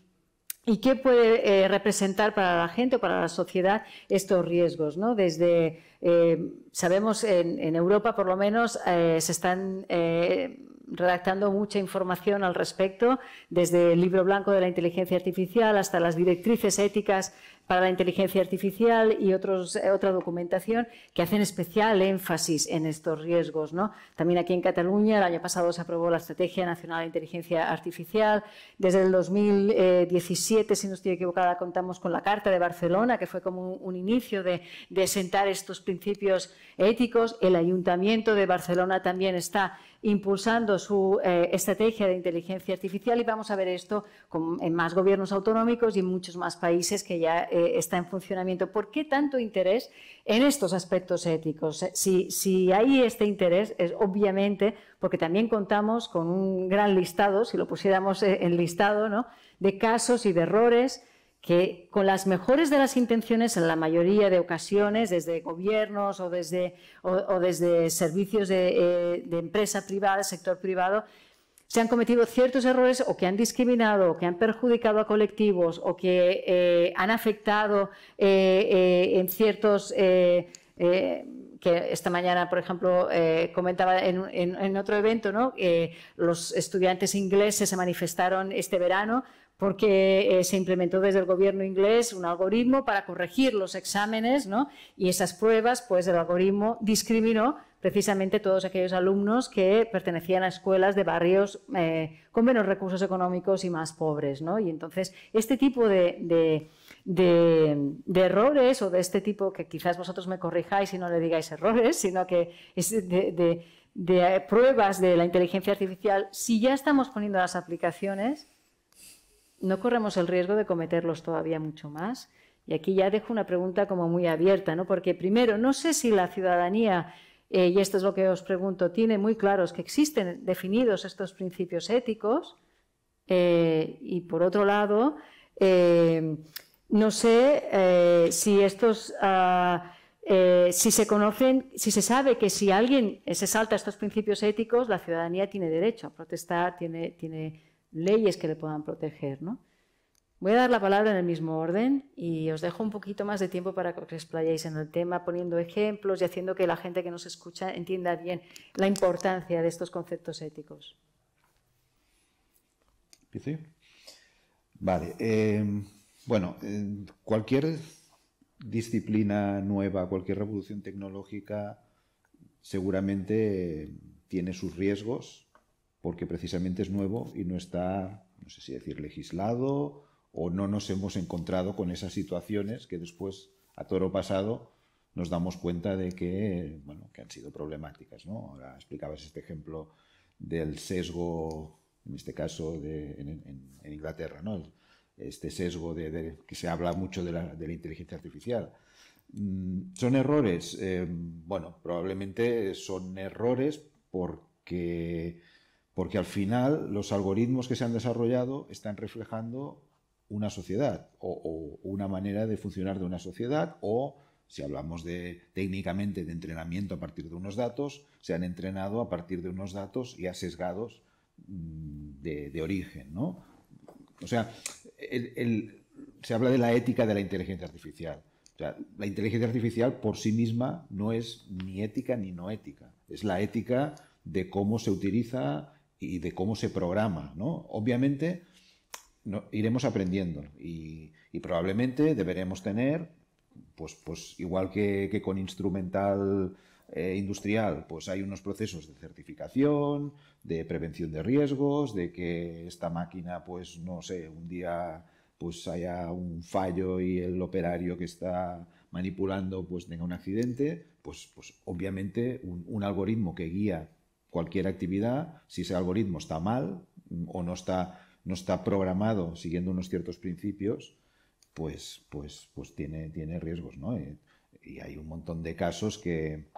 ¿Y qué puede eh, representar para la gente o para la sociedad estos riesgos? ¿no? Desde, eh, sabemos, en, en, Europa por lo menos eh, se están redactando mucha información al respecto, desde el libro blanco de la inteligencia artificial hasta las directrices éticas para la inteligencia artificial y otros, otra documentación que hacen especial énfasis en estos riesgos. ¿no? También aquí en Cataluña, el año pasado se aprobó la Estrategia Nacional de Inteligencia Artificial. Desde el 2017, si no estoy equivocada, contamos con la Carta de Barcelona, que fue como un, inicio de, de sentar estos principios éticos. El Ayuntamiento de Barcelona también está impulsando su eh, estrategia de inteligencia artificial y vamos a ver esto en más gobiernos autonómicos y en muchos más países que ya eh, está en funcionamiento. ¿Por qué tanto interés en estos aspectos éticos? Eh, si, si hay este interés, es obviamente porque también contamos con un gran listado, si lo pusiéramos en listado, ¿no? de casos y de errores que con las mejores de las intenciones, en la mayoría de ocasiones, desde gobiernos o desde, o, desde servicios eh, de, empresa privada, sector privado, se han cometido ciertos errores o que han discriminado, o que han perjudicado a colectivos, o que eh, han afectado eh, en ciertos que esta mañana, por ejemplo, comentaba en, otro evento, ¿no? los estudiantes ingleses se manifestaron este verano porque eh, se implementó desde el gobierno inglés un algoritmo para corregir los exámenes ¿no? y esas pruebas, pues el algoritmo discriminó precisamente todos aquellos alumnos que pertenecían a escuelas de barrios eh, con menos recursos económicos y más pobres. ¿no? Y entonces, este tipo de, de, de, de, errores o de este tipo, que quizás vosotros me corrijáis y no le digáis errores, sino que es de, pruebas de la inteligencia artificial, si ya estamos poniendo las aplicaciones, no corremos el riesgo de cometerlos todavía mucho más. Y aquí ya dejo una pregunta como muy abierta, ¿no? Porque primero, no sé si la ciudadanía, eh, y esto es lo que os pregunto, tiene muy claros que existen definidos estos principios éticos. Eh, y por otro lado, eh, no sé si estos, ah, si se conocen, si se sabe que si alguien se salta estos principios éticos, la ciudadanía tiene derecho a protestar, tiene, tiene leyes que le puedan proteger, ¿no? Voy a dar la palabra en el mismo orden y os dejo un poquito más de tiempo para que os explayéis en el tema, poniendo ejemplos y haciendo que la gente que nos escucha entienda bien la importancia de estos conceptos éticos. Vale. Eh, bueno, eh, cualquier disciplina nueva, cualquier revolución tecnológica, seguramente tiene sus riesgos porque precisamente es nuevo y no está, no sé si decir, legislado o no nos hemos encontrado con esas situaciones que después, a toro pasado, nos damos cuenta de que, que han sido problemáticas. Ahora explicabas este ejemplo del sesgo, en este caso de, en, Inglaterra, ¿no? este sesgo que se habla mucho de la, inteligencia artificial. Mm, son errores, eh, bueno, probablemente son errores porque porque al final los algoritmos que se han desarrollado están reflejando una sociedad o, una manera de funcionar de una sociedad o si hablamos de técnicamente de entrenamiento a partir de unos datos, se han entrenado a partir de unos datos y asesgados mm, de, origen, O sea, se habla de la ética de la inteligencia artificial. la inteligencia artificial por sí misma no es ni ética ni no ética. Es la ética de cómo se utiliza y de cómo se programa, ¿no? Obviamente iremos aprendiendo y, probablemente deberemos tener, pues, pues igual que, con instrumental eh, industrial, pues hay unos procesos de certificación, de prevención de riesgos, de que esta máquina, pues no sé, un día pues haya un fallo y el operario que está manipulando pues tenga un accidente, pues, pues obviamente un, un algoritmo que guía cualquier actividad, si ese algoritmo está mal mm, o no está, no está programado siguiendo unos ciertos principios, pues, pues, pues tiene, tiene riesgos, eh, Y, hay un montón de casos que,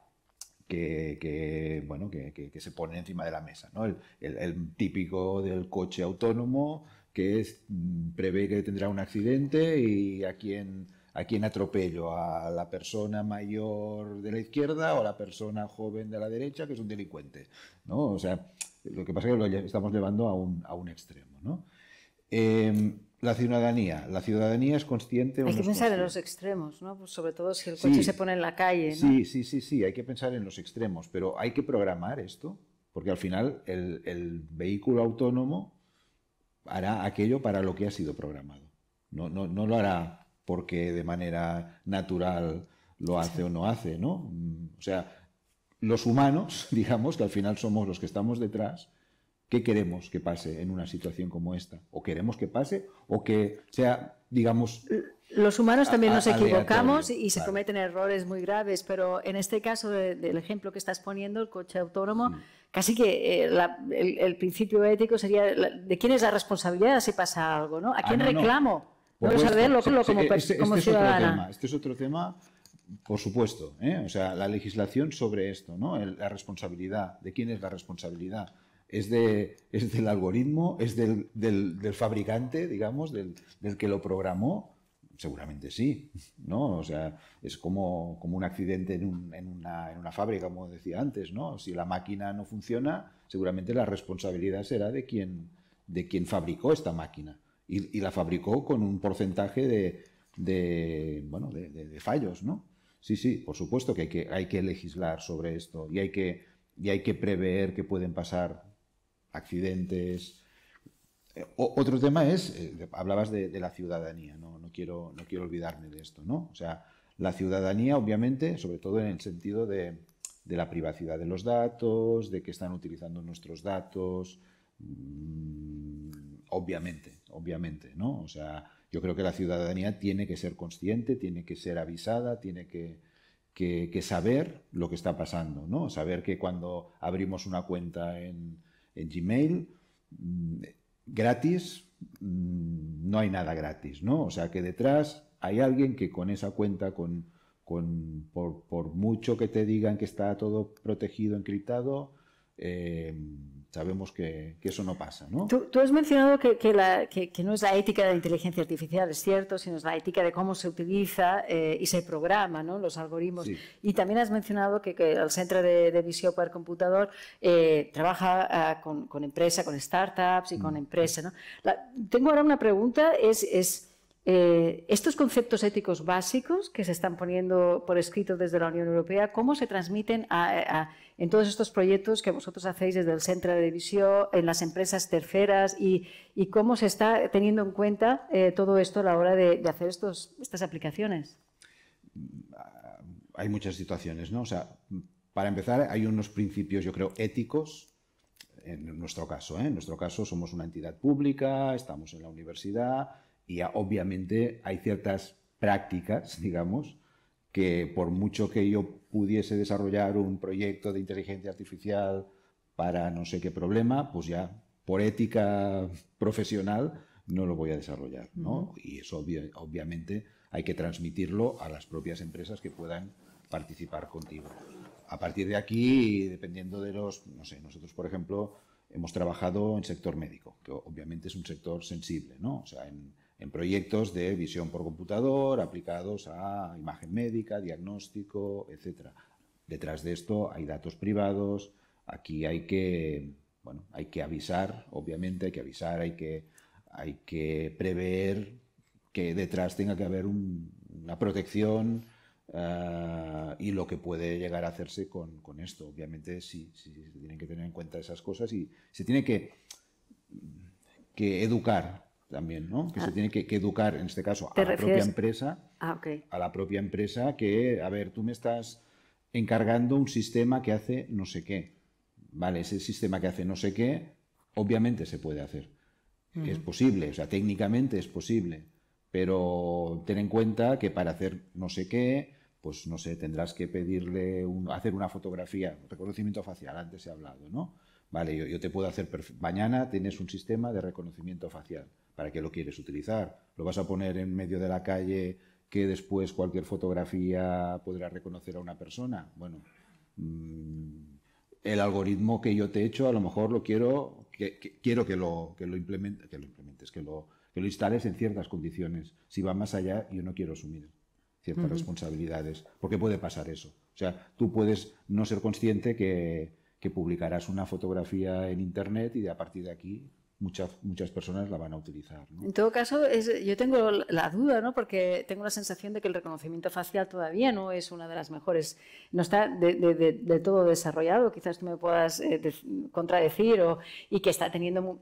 bueno, que, se ponen encima de la mesa, ¿no? El, típico del coche autónomo que es, mm, prevé que tendrá un accidente y a quien a quién atropello, a la persona mayor de la izquierda o a la persona joven de la derecha, que es un delincuente. ¿no? O sea, lo que pasa es que lo estamos llevando a un, extremo. ¿no? Em, la ciudadanía. La ciudadanía es consciente. Hay que pensar en los extremos, ¿no? Pues sobre todo si el coche se pone en la calle. Sí, sí, sí, sí, hay que pensar en los extremos, pero hay que programar esto, porque al final el, vehículo autónomo hará aquello para lo que ha sido programado. No, no, no lo hará porque de manera natural lo hace o no hace, ¿no? Mm, o sea, los humanos, digamos, que al final somos los que estamos detrás, ¿qué queremos que pase en una situación como esta? ¿O queremos que pase? ¿O que sea, digamos... Los humanos también nos equivocamos y se cometen errores muy graves, pero en este caso del ejemplo que estás poniendo, el coche autónomo, mm. casi que eh, el, principio ético sería de quién es la responsabilidad si pasa algo, ¿no? ¿A ah, quién reclamo? como, este, Es otro tema, por supuesto. ¿eh? O sea, la legislación sobre esto, ¿no? la responsabilidad. ¿De quién es la responsabilidad? ¿Es, de, es del algoritmo? ¿Es del, fabricante, digamos, del, que lo programó? Seguramente sí, ¿no? O sea, es como, como un accidente en, una, una fábrica, como decía antes, ¿no? Si la máquina no funciona, seguramente la responsabilidad será de quien, de quien fabricó esta máquina y, la fabricó con un porcentaje de, bueno, de, fallos, ¿no? Sí, sí, por supuesto que hay que, legislar sobre esto y hay que, y hay que prever que pueden pasar accidentes. Eh, otro tema es, eh, hablabas de, la ciudadanía, ¿no? No, quiero, no quiero olvidarme de esto, ¿no? O sea, la ciudadanía, obviamente, sobre todo en el sentido de, la privacidad de los datos, de que están utilizando nuestros datos, mm, obviamente, obviamente, ¿no? O sea, yo creo que la ciudadanía tiene que ser consciente, tiene que ser avisada, tiene que, saber lo que está pasando, ¿no? Saber que cuando abrimos una cuenta en, Gmail, mm, gratis, mm, no hay nada gratis, ¿no? O sea, que detrás hay alguien que con esa cuenta, con, por, mucho que te digan que está todo protegido, encriptado, eh, sabemos que, eso no pasa. ¿no? Tú, has mencionado que, la, no es la ética de la inteligencia artificial, es cierto, sino es la ética de cómo se utiliza eh, y se programa ¿no? los algoritmos. Y también has mencionado que, el Centro de, Visión para el Computador eh, trabaja ah, con, empresas, con startups y con mm. empresas. tengo ahora una pregunta, es, es eh, estos conceptos éticos básicos que se están poniendo por escrito desde la Unión Europea, ¿cómo se transmiten en todos estos proyectos que vosotros hacéis desde el centro de división, en las empresas terceras y, cómo se está teniendo en cuenta eh, todo esto a la hora de, hacer estos, estas aplicaciones? Hay muchas situaciones, ¿no? O sea, para empezar, hay unos principios, yo creo, éticos en nuestro caso. ¿eh? En nuestro caso somos una entidad pública, estamos en la universidad, y obviamente hay ciertas prácticas, digamos, que por mucho que yo pudiese desarrollar un proyecto de inteligencia artificial para no sé qué problema, pues ya por ética profesional no lo voy a desarrollar, ¿no? Y eso obviamente hay que transmitirlo a las propias empresas que puedan participar contigo. A partir de aquí, dependiendo de los, no sé, nosotros por ejemplo hemos trabajado en sector médico, que obviamente es un sector sensible, ¿no? O sea, en, en proyectos de visión por computador aplicados a imagen médica, diagnóstico, etc. Detrás de esto hay datos privados, aquí hay que, bueno, hay que avisar, obviamente hay que avisar, hay que, hay que prever que detrás tenga que haber una protección ah, y lo que puede llegar a hacerse con, esto. Obviamente sí, se tienen que tener en cuenta esas cosas y se tiene que educar también, ¿no? Que se ah. tiene que, educar, en este caso, a la propia empresa. Ah, a la propia empresa que, a ver, tú me estás encargando un sistema que hace no sé qué. Vale, ese sistema que hace no sé qué, obviamente se puede hacer. Es posible, o sea, técnicamente es posible. Pero ten en cuenta que para hacer no sé qué, pues no sé, tendrás que pedirle, hacer una fotografía, reconocimiento facial, antes he hablado, ¿no? Vale, yo, yo te puedo hacer, mañana tienes un sistema de reconocimiento facial ¿Para qué lo quieres utilizar? ¿Lo vas a poner en medio de la calle que después cualquier fotografía podrá reconocer a una persona? Bueno, mm, el algoritmo que yo te he hecho, a lo mejor lo quiero que, quiero que lo, lo, implementes, que lo, lo instales en ciertas condiciones. Si va más allá, yo no quiero asumir ciertas responsabilidades, porque puede pasar eso. O sea, tú puedes no ser consciente que, que publicarás una fotografía en Internet y de a partir de aquí muchas, muchas personas la van a utilizar. En todo caso, es, yo tengo la duda, ¿no? porque tengo la sensación de que el reconocimiento facial todavía no es una de las mejores, no está de, todo desarrollado, quizás tú me puedas eh, contradecir, o, y que está teniendo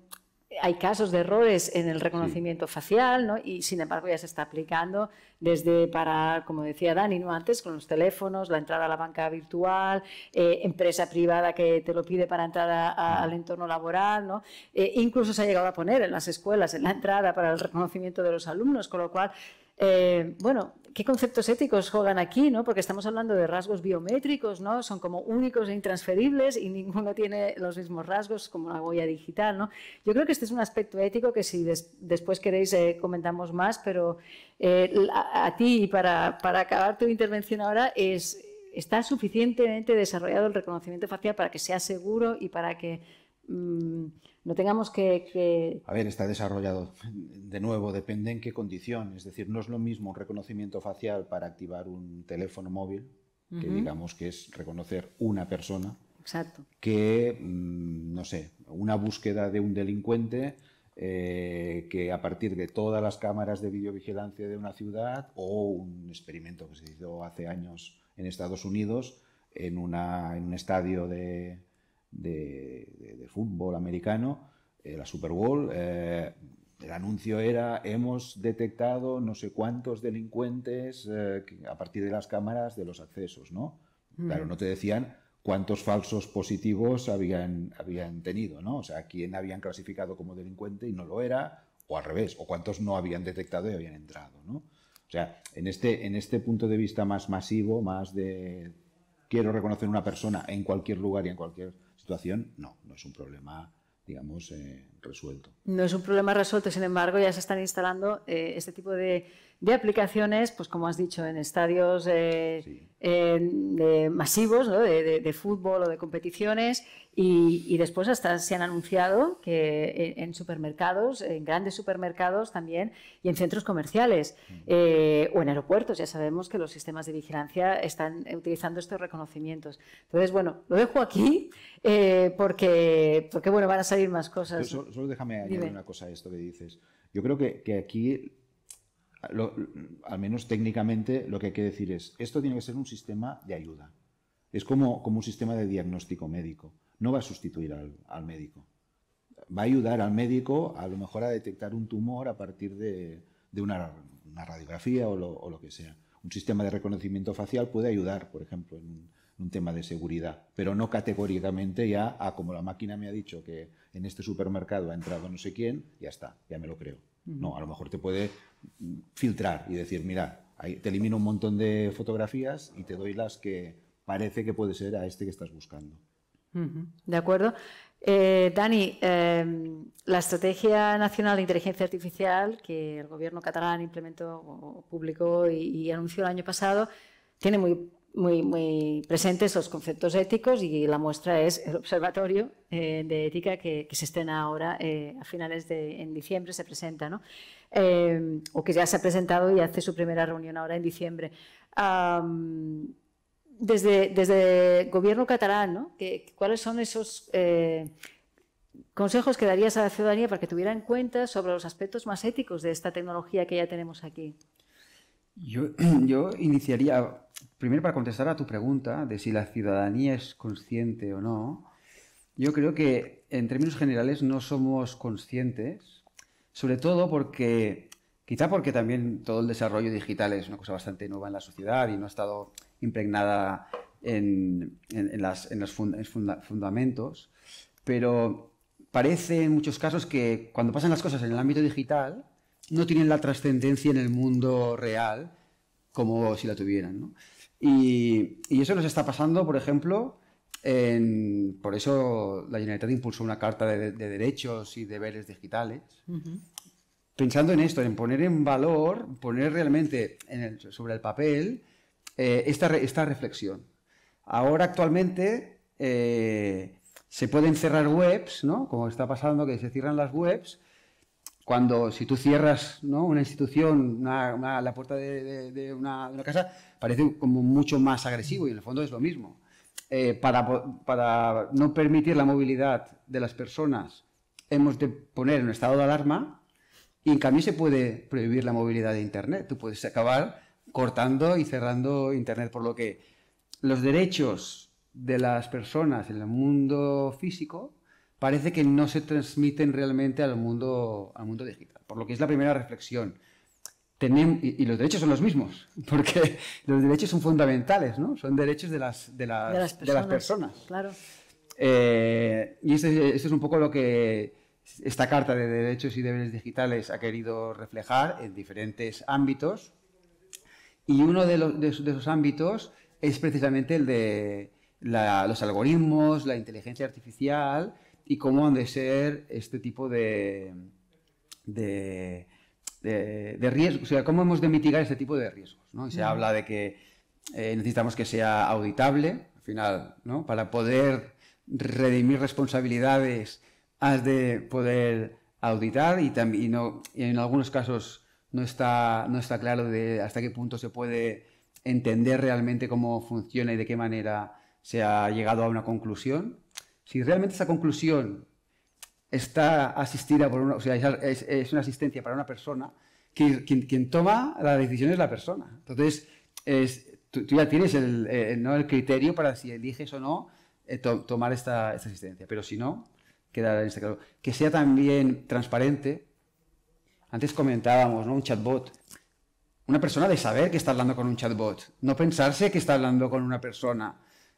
hay casos de errores en el reconocimiento facial, ¿no? y sin embargo ya se está aplicando desde para, como decía Dani ¿no? antes, con los teléfonos, la entrada a la banca virtual, eh, empresa privada que te lo pide para entrar al entorno laboral, ¿no? Eh, incluso se ha llegado a poner en las escuelas, en la entrada para el reconocimiento de los alumnos, con lo cual eh, bueno, ¿qué conceptos éticos juegan aquí? ¿no? Porque estamos hablando de rasgos biométricos, ¿no? son como únicos e intransferibles y ninguno tiene los mismos rasgos como la huella digital. ¿no? Yo creo que este es un aspecto ético que si después queréis eh, comentamos más, pero eh, a, ti, y para acabar tu intervención ahora, es, ¿está suficientemente desarrollado el reconocimiento facial para que sea seguro y para que... Mm, no tengamos que, A ver, está desarrollado. De nuevo, depende en qué condición. Es decir, no es lo mismo un reconocimiento facial para activar un teléfono móvil, que digamos que es reconocer una persona, Exacto. que, mm, no sé, una búsqueda de un delincuente. Eh, que a partir de todas las cámaras de videovigilancia de una ciudad o un experimento que se hizo hace años en Estados Unidos en, una, en un estadio de, de, fútbol americano, eh, la Super Bowl, eh, el anuncio era, hemos detectado no sé cuántos delincuentes eh, a partir de las cámaras de los accesos, ¿no? pero mm. Claro, no te decían cuántos falsos positivos habían, habían tenido, ¿no? O sea, quién habían clasificado como delincuente y no lo era, o al revés, o cuántos no habían detectado y habían entrado, ¿no? O sea, en este, en este punto de vista más masivo, más de quiero reconocer una persona en cualquier lugar y en cualquier situación, no, no es un problema digamos, eh, resuelto. No es un problema resuelto, sin embargo, ya se están instalando eh, este tipo de de aplicaciones, pues como has dicho, en estadios eh, masivos de, fútbol o de competiciones y, después hasta se han anunciado que en, supermercados, en grandes supermercados también y en centros comerciales mm. eh, o en aeropuertos. Ya sabemos que los sistemas de vigilancia están utilizando estos reconocimientos. Entonces, bueno, lo dejo aquí eh, porque, porque, bueno, van a salir más cosas. Solo, déjame añadir una cosa a esto que dices. Yo creo que, que aquí al menos técnicamente, lo que hay que decir es, esto tiene que ser un sistema de ayuda. Es como, un sistema de diagnóstico médico. No va a sustituir al, médico. Va a ayudar al médico a lo mejor a detectar un tumor a partir de, una, radiografía o lo, que sea. Un sistema de reconocimiento facial puede ayudar, por ejemplo, en un, tema de seguridad, pero no categóricamente ya a como la máquina me ha dicho que en este supermercado ha entrado no sé quién, ya está, ya me lo creo. No, a lo mejor te puede mm, filtrar y decir, mira, ahí te elimino un montón de fotografías y te doy las que parece que puede ser a este que estás buscando. De acuerdo. Eh, Dani, em, la Estrategia Nacional de Inteligencia Artificial que el gobierno catalán implementó, publicó y anunció el año pasado, tiene muy muy, muy presentes los conceptos éticos y la muestra es el observatorio eh, de ética que, se estrena ahora eh, a finales de en diciembre, se presenta, ¿no? Eh, o que ya se ha presentado y hace su primera reunión ahora en diciembre. desde, desde el gobierno catalán, ¿no? ¿cuáles son esos consejos que darías a la ciudadanía para que tuviera en cuenta sobre los aspectos más éticos de esta tecnología que ya tenemos aquí? Yo, iniciaría, primero para contestar a tu pregunta de si la ciudadanía es consciente o no, yo creo que en términos generales no somos conscientes, sobre todo porque, quizá porque también todo el desarrollo digital es una cosa bastante nueva en la sociedad y no ha estado impregnada en, los fundamentos, pero parece en muchos casos que cuando pasan las cosas en el ámbito digital, no tienen la trascendencia en el mundo real como si la tuvieran. Y, eso nos está pasando, por ejemplo, por eso la Generalitat impulsó una carta de, derechos y deberes digitales, pensando en esto, en poner en valor, poner realmente sobre el papel eh, esta, reflexión. Ahora actualmente eh, se pueden cerrar webs, ¿no? como está pasando que se cierran las webs, cuando si tú cierras una institución, la puerta de, una, casa, parece como mucho más agresivo y en el fondo es lo mismo. Eh, para, para, no permitir la movilidad de las personas, hemos de poner un estado de alarma y en cambio se puede prohibir la movilidad de Internet. Tú puedes acabar cortando y cerrando Internet, por lo que los derechos de las personas en el mundo físico parece que no se transmiten realmente al mundo, al mundo digital. Por lo que es la primera reflexión. y, los derechos son los mismos, porque los derechos son fundamentales, ¿no? Son derechos de las, de las, de las, personas, Claro. Eh, y eso este, este es un poco lo que esta Carta de Derechos y Deberes Digitales ha querido reflejar en diferentes ámbitos. Y uno de, de, esos ámbitos es precisamente el de los algoritmos, la inteligencia artificial y cómo han de ser este tipo de, de, de, riesgos, o sea, cómo hemos de mitigar este tipo de riesgos. ¿no? se habla de que eh, necesitamos que sea auditable, al final, ¿no? para poder redimir responsabilidades has de poder auditar y, también, no, y en algunos casos no está, no está claro de hasta qué punto se puede entender realmente cómo funciona y de qué manera se ha llegado a una conclusión. Si realmente esa conclusión está asistida por una, o sea, es, una asistencia para una persona, quien, quien, toma la decisión es la persona. Entonces, tú, ya tienes el, criterio para si eliges o no eh, tomar esta, asistencia. Pero si no, queda en este Que sea también transparente. Antes comentábamos, ¿no? Un chatbot. Una persona de saber que está hablando con un chatbot. No pensarse que está hablando con una persona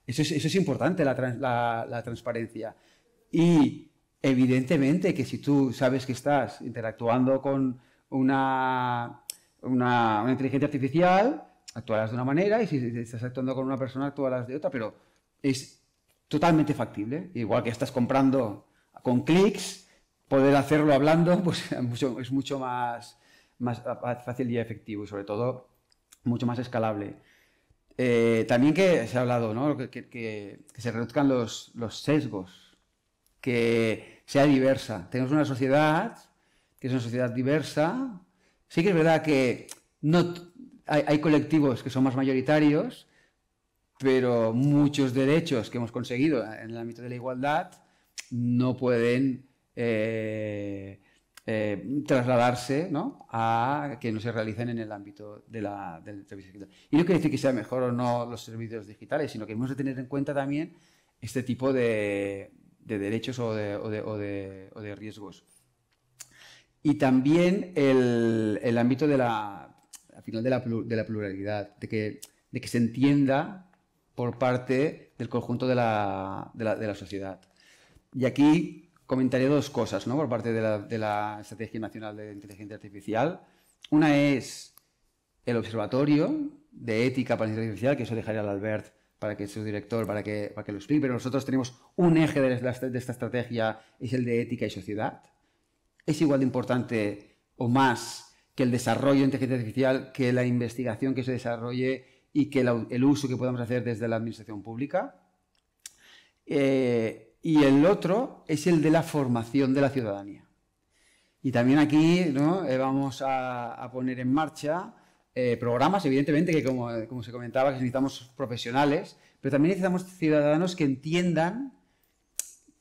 eso es, importante, la, transparencia. Y evidentemente que si tú sabes que estás interactuando con una, inteligencia artificial, actuarás de una manera y si estás actuando con una persona, actuarás de otra, pero es totalmente factible. Igual que estás comprando con clics, poder hacerlo hablando pues, es mucho más, más fácil y efectivo y sobre todo mucho más escalable. Eh, también que se ha hablado, ¿no? que, se reduzcan los, sesgos, que sea diversa. Tenemos una sociedad que es una sociedad diversa. Sí que es verdad que no hay, colectivos que son más mayoritarios, pero muchos derechos que hemos conseguido en el ámbito de la igualdad no pueden eh, eh, trasladarse ¿no? a que no se realicen en el ámbito de la, del servicio digital. Y no quiere decir que sea mejor o no los servicios digitales, sino que hemos de tener en cuenta también este tipo de, derechos o de, riesgos. Y también el, ámbito de la, final de la, pluralidad, de que, de que se entienda por parte del conjunto de la, de la sociedad. Y aquí comentaré dos cosas ¿no? por parte de la, de la Estrategia Nacional de Inteligencia Artificial. Una es el observatorio de ética para la inteligencia artificial, que eso dejaré al Albert para que su director, para que, para que lo explique, pero nosotros tenemos un eje de, esta estrategia, es el de ética y sociedad. Es igual de importante o más que el desarrollo de inteligencia artificial, que la investigación que se desarrolle y que el uso que podamos hacer desde la administración pública. Eh, y el otro es el de la formación de la ciudadanía. Y también aquí eh, vamos a, poner en marcha eh, programas, evidentemente, que eh, como, se comentaba, que necesitamos profesionales, pero también necesitamos ciudadanos que entiendan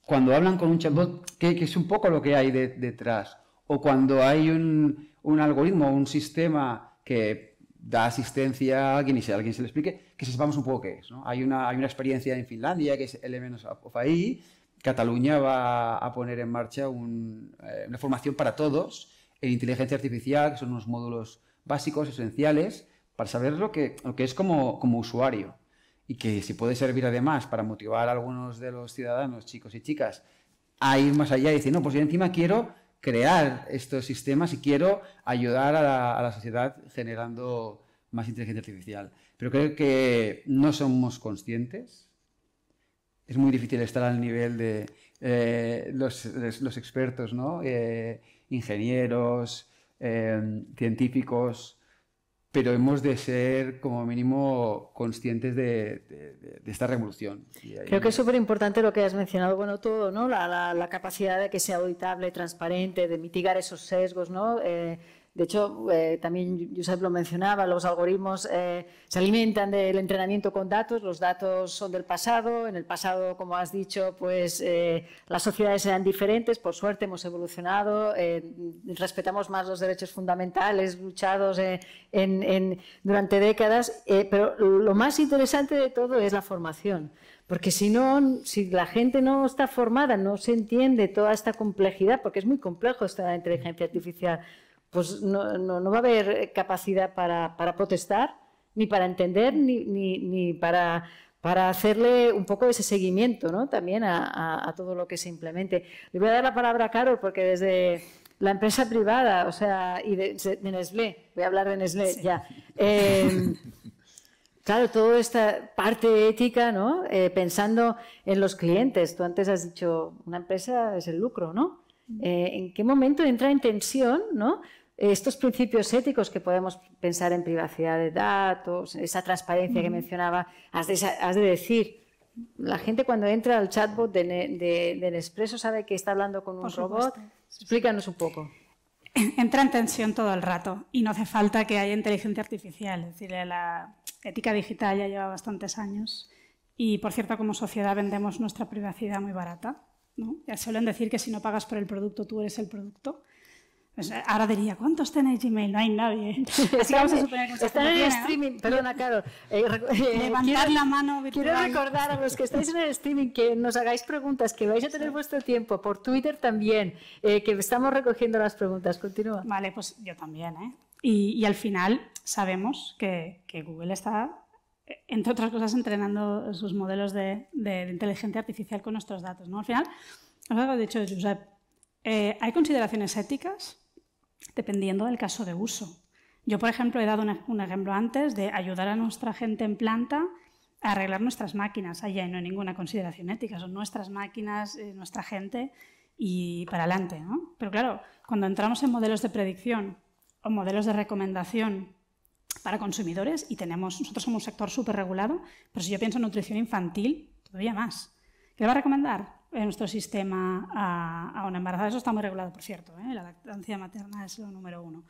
cuando hablan con un chatbot, que, es un poco lo que hay detrás, o cuando hay un, un algoritmo, un sistema que da asistencia a quien, sea, a se le explique, que sepamos un poco qué es. Hay, una, hay una experiencia en Finlandia, que es el menos of ahí Cataluña va a poner en marcha eh, una formación para todos en inteligencia artificial, que son unos módulos básicos, esenciales, para saber lo que, que es como, como usuario. Y que si puede servir además para motivar a algunos de los ciudadanos, chicos y chicas, a ir más allá y decir, no, pues yo encima quiero crear estos sistemas y quiero ayudar a la, sociedad generando más inteligencia artificial. Pero creo que no somos conscientes. Es muy difícil estar al nivel de eh, los, expertos, eh, ingenieros, eh, científicos, pero hemos de ser como mínimo conscientes de, esta revolución. Creo que es súper importante lo que has mencionado, bueno, todo, ¿no? La, capacidad de que sea auditable, transparente, de mitigar esos sesgos, ¿no? Eh, de hecho, eh, también Josep lo mencionaba, los algoritmos eh, se alimentan del entrenamiento con datos, los datos son del pasado, en el pasado, como has dicho, pues eh, las sociedades eran diferentes, por suerte hemos evolucionado, respetamos más los derechos fundamentales luchados durante décadas, pero lo más interesante de todo es la formación. Porque si no, si la gente no está formada, no se entiende toda esta complejidad, porque es muy complejo esta inteligencia artificial pues no, no, va a haber eh, capacidad para, protestar, ni para entender, ni, para, para, hacerle un poco ese seguimiento ¿no? también a, todo lo que se implemente. Le voy a dar la palabra a Carol, porque desde la empresa privada, o sea, y de, de voy a hablar de Nestlé ya. Em, claro, toda esta parte ética, ¿no? Eh, pensando en los clientes. Tú antes has dicho, una empresa es el lucro, ¿no? Eh, ¿En qué momento entra en tensión, ¿no? Estos principios éticos que podemos pensar en privacidad de datos, esa transparencia que mencionaba, has de, decir, la gente cuando entra al chatbot del expreso sabe que está hablando con un robot. Explícanos un poco. Entra en tensión todo el rato y no hace falta que haya inteligencia artificial. Es decir, la ética digital ya lleva bastantes años y, por cierto, como sociedad vendemos nuestra privacidad muy barata. ¿no? Ya suelen decir que si no pagas por el producto, tú eres el producto. Pues, eh, ahora diría, ¿cuántos tenéis Gmail? No hay nadie. Así en el streaming, perdona, Caro. Eh, eh la mano Quiero recordar a los que estáis en el streaming que nos hagáis preguntas, que vais a tener vuestro tiempo, por Twitter también, eh, que estamos recogiendo las preguntas. Continúa. Vale, pues yo también. ¿eh? Y, al final sabemos que, Google está, entre otras cosas, entrenando sus modelos de, inteligencia artificial con nuestros datos. ¿no? Al final, os lo he dicho Josep, ¿hay consideraciones éticas? dependiendo del caso de uso. Yo, por ejemplo, he dado un, ejemplo antes de ayudar a nuestra gente en planta a arreglar nuestras máquinas. Allá no hay ninguna consideración ética, son nuestras máquinas, eh, nuestra gente y para adelante. Pero claro, cuando entramos en modelos de predicción o modelos de recomendación para consumidores y tenemos, nosotros somos un sector súper regulado, pero si yo pienso en nutrición infantil, todavía más. ¿Qué va a recomendar? en nuestro sistema a, una embarazada. Eso está muy regulado, por cierto. ¿eh? La lactancia materna es lo número uno.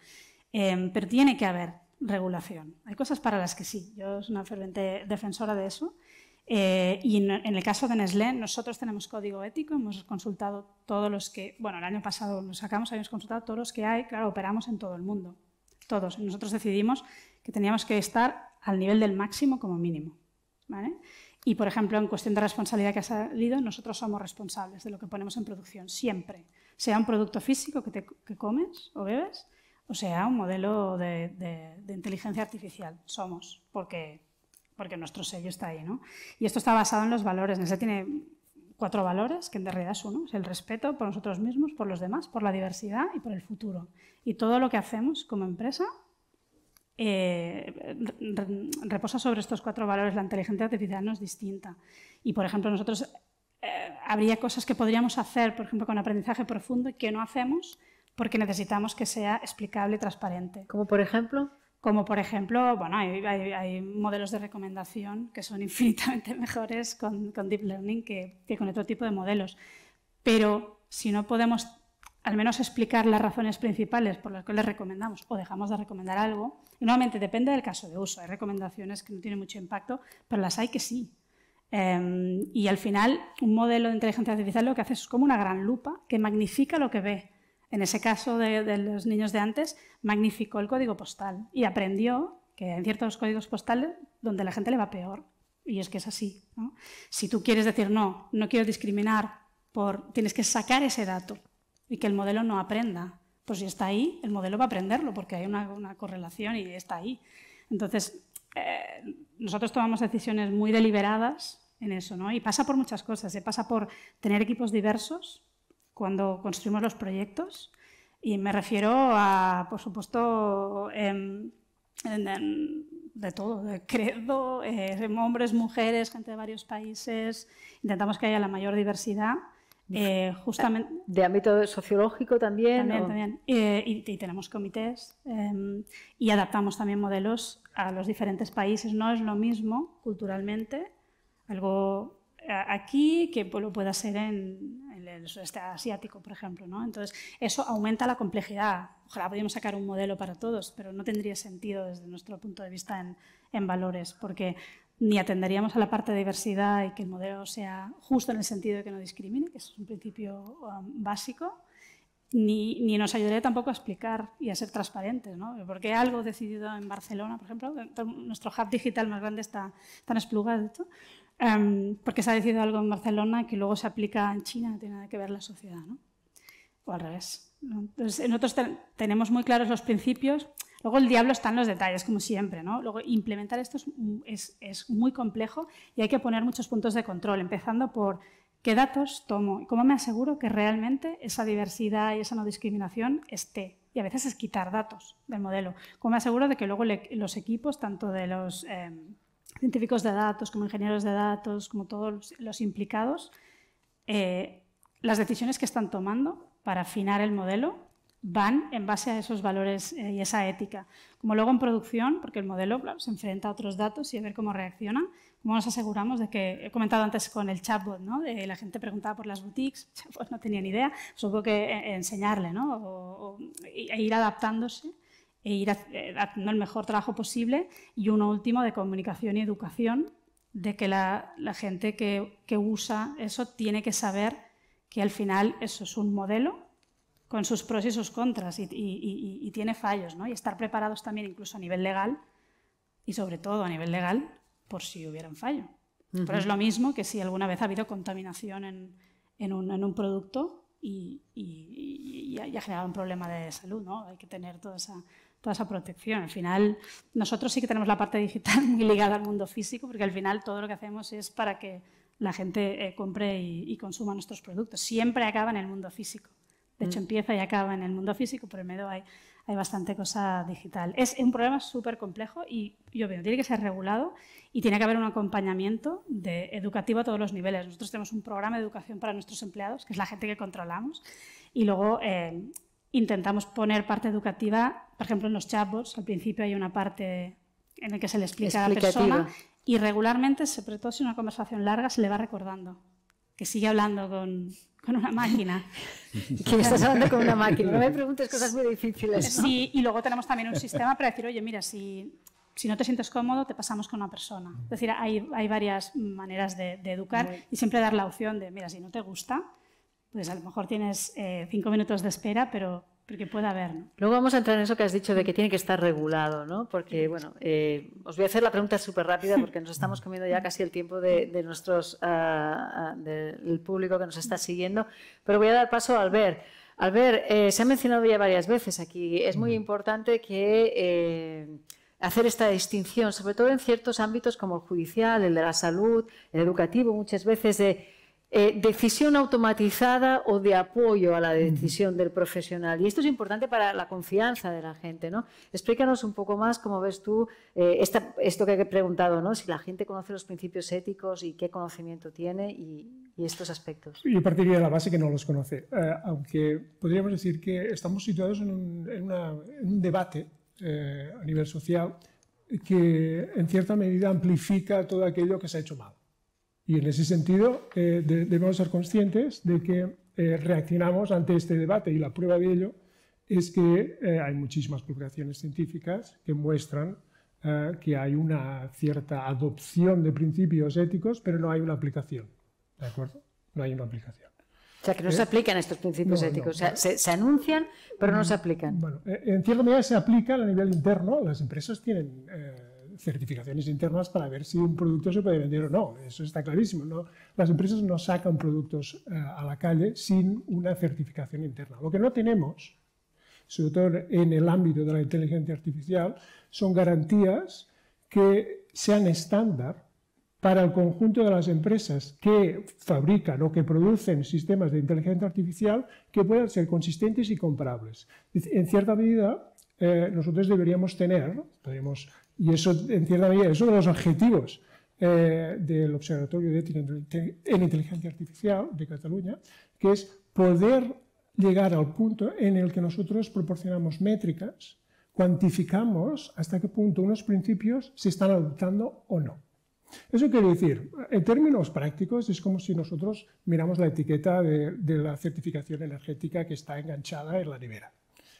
Em, pero tiene que haber regulación. Hay cosas para las que sí. Yo soy una ferviente defensora de eso. Eh, y en, el caso de Nestlé, nosotros tenemos código ético, hemos consultado todos los que, bueno, el año pasado lo sacamos, habíamos consultado todos los que hay, claro, operamos en todo el mundo, todos. Nosotros decidimos que teníamos que estar al nivel del máximo como mínimo. ¿vale? Y, por ejemplo, en cuestión de responsabilidad que ha salido, nosotros somos responsables de lo que ponemos en producción, siempre. Sea un producto físico que, te, comes o bebes, o sea un modelo de, inteligencia artificial. Somos, porque, porque nuestro sello está ahí. Y esto está basado en los valores. Nesa tiene cuatro valores, que en realidad es uno, es el respeto por nosotros mismos, por los demás, por la diversidad y por el futuro. Y todo lo que hacemos como empresa eh, reposa sobre estos cuatro valores. La inteligencia artificial no es distinta. Y, por ejemplo, nosotros eh, habría cosas que podríamos hacer, por ejemplo, con aprendizaje profundo y que no hacemos porque necesitamos que sea explicable y transparente. Como por ejemplo. Como por ejemplo, bueno, hay, modelos de recomendación que son infinitamente mejores con, Deep Learning que, que con otro tipo de modelos. Pero si no podemos al menos explicar las razones principales por las que les recomendamos o dejamos de recomendar algo. Y nuevamente depende del caso de uso. Hay recomendaciones que no tienen mucho impacto, pero las hay que sí. Em, y al final, un modelo de inteligencia artificial lo que hace es como una gran lupa que magnifica lo que ve. En ese caso de, los niños de antes, magnificó el código postal y aprendió que en ciertos códigos postales donde la gente le va peor. Y es que es así. Si tú quieres decir no, no quiero discriminar, por, tienes que sacar ese dato y que el modelo no aprenda. Pues si está ahí, el modelo va a aprenderlo porque hay una, correlación y está ahí. Entonces, eh, nosotros tomamos decisiones muy deliberadas en eso, ¿no? Y pasa por muchas cosas. Se pasa por tener equipos diversos cuando construimos los proyectos. Y me refiero a, por supuesto, em, de todo, de credo, eh, hombres, mujeres, gente de varios países. Intentamos que haya la mayor diversidad eh, justamente, ¿De ámbito sociológico también? También, también. y, tenemos comités em, y adaptamos también modelos a los diferentes países. No es lo mismo culturalmente algo eh, aquí que pues, lo pueda ser en, el sudeste asiático, por ejemplo. ¿no? Entonces, eso aumenta la complejidad. Ojalá pudiéramos sacar un modelo para todos, pero no tendría sentido desde nuestro punto de vista en, en valores, porque ni atenderíamos a la parte de diversidad y que el modelo sea justo en el sentido de que no discrimine, que es un principio um, básico, ni, ni, nos ayudaría tampoco a explicar y a ser transparentes, ¿no? Porque algo decidido en Barcelona, por ejemplo, nuestro hub digital más grande está, tan esplugado em, porque se ha decidido algo en Barcelona que luego se aplica en China, no tiene nada que ver la sociedad, ¿no? O al revés. Entonces, nosotros tenemos muy claros los principios, Luego el diablo está en los detalles, como siempre. ¿no? Luego implementar esto es, muy complejo y hay que poner muchos puntos de control, empezando por qué datos tomo y cómo me aseguro que realmente esa diversidad y esa no discriminación esté y a veces es quitar datos del modelo. ¿Cómo me aseguro de que luego los equipos, tanto de los em, científicos de datos como ingenieros de datos, como todos los implicados, eh, las decisiones que están tomando para afinar el modelo van en base a esos valores eh, y esa ética. Como luego en producción, porque el modelo se enfrenta a otros datos y a ver cómo reacciona, cómo nos aseguramos de que, he comentado antes con el chatbot, ¿no? de la gente preguntaba por las boutiques, pues no tenía ni idea, supongo que eh, enseñarle ¿no? o, e ir adaptándose e ir eh, haciendo el mejor trabajo posible y uno último de comunicación y educación, de que la, gente que usa eso tiene que saber que al final eso es un modelo con sus pros y sus contras y, tiene fallos, ¿no? Y estar preparados también incluso a nivel legal y sobre todo a nivel legal por si hubiera un fallo. Pero es lo mismo que si alguna vez ha habido contaminación en, un, producto y, ha, generado un problema de salud, ¿no? Hay que tener toda esa, protección. Al final, nosotros sí que tenemos la parte digital muy ligada al mundo físico porque al final todo lo que hacemos es para que la gente eh, compre y consuma nuestros productos. Siempre acaba en el mundo físico. De hecho, mm. empieza y acaba en el mundo físico, pero en medio hay, hay bastante cosa digital. Es un problema súper complejo y yo veo, tiene que ser regulado y tiene que haber un acompañamiento de, educativo a todos los niveles. Nosotros tenemos un programa de educación para nuestros empleados, que es la gente que controlamos, y luego eh, intentamos poner parte educativa, por ejemplo, en los chatbots, al principio hay una parte en la que se le explica a la persona y regularmente, sobre todo si una conversación larga, se le va recordando que sigue hablando con, con una máquina. que estás hablando con una máquina, no me preguntes cosas muy difíciles. y luego tenemos también un sistema para decir, oye, mira, si, si no te sientes cómodo, te pasamos con una persona. Es decir, hay, hay varias maneras de, educar y siempre dar la opción de, mira, si no te gusta, pues a lo mejor tienes eh, cinco minutos de espera, pero porque Luego vamos a entrar en eso que has dicho de que tiene que estar regulado, ¿no? Porque, bueno, eh, os voy a hacer la pregunta súper rápida porque nos estamos comiendo ya casi el tiempo de, nuestros, ah, ah, del público que nos está siguiendo, pero voy a dar paso a Albert. Albert, eh, se ha mencionado ya varias veces aquí, es muy importante que... Eh, hacer esta distinción, sobre todo en ciertos ámbitos como el judicial, el de la salud, el educativo, muchas veces de eh, decisión automatizada o de apoyo a la decisión del profesional. Y esto es importante para la confianza de la gente. ¿no? Explícanos un poco más cómo ves tú eh, esto que he preguntado, ¿no? si la gente conoce los principios éticos y qué conocimiento tiene y, estos aspectos. Y partiría de la base que no los conoce, eh, aunque podríamos decir que estamos situados en un debate a nivel social que en cierta medida amplifica todo aquello que se ha hecho mal. Y en ese sentido eh, debemos ser conscientes de que eh, reaccionamos ante este debate y la prueba de ello es que eh, hay muchísimas publicaciones científicas que muestran que hay una cierta adopción de principios éticos, pero no hay una aplicación. ¿De acuerdo? No hay una aplicación. O sea, que no se aplican estos principios éticos. o sea, se, se, anuncian, pero no se aplican. Bueno, en cierta medida se aplican a nivel interno. Las empresas tienen certificaciones internas para ver si un producto se puede vender o no. Eso está clarísimo. ¿no? Las empresas no sacan productos eh, a la calle sin una certificación interna. Lo que no tenemos, sobre todo en el ámbito de la inteligencia artificial, son garantías que sean estándar para el conjunto de las empresas que fabrican o que producen sistemas de inteligencia artificial que puedan ser consistentes y comparables. En cierta medida, eh, nosotros deberíamos tener, podríamos... Y eso, en cierta medida, es uno de los objetivos eh, del Observatorio de Ética en Inteligencia Artificial de Cataluña, que es poder llegar al punto en el que nosotros proporcionamos métricas, cuantificamos hasta qué punto unos principios se están adoptando o no. Eso quiere decir, en términos prácticos, es como si nosotros miramos la etiqueta de, de la certificación energética que está enganchada en la nevera.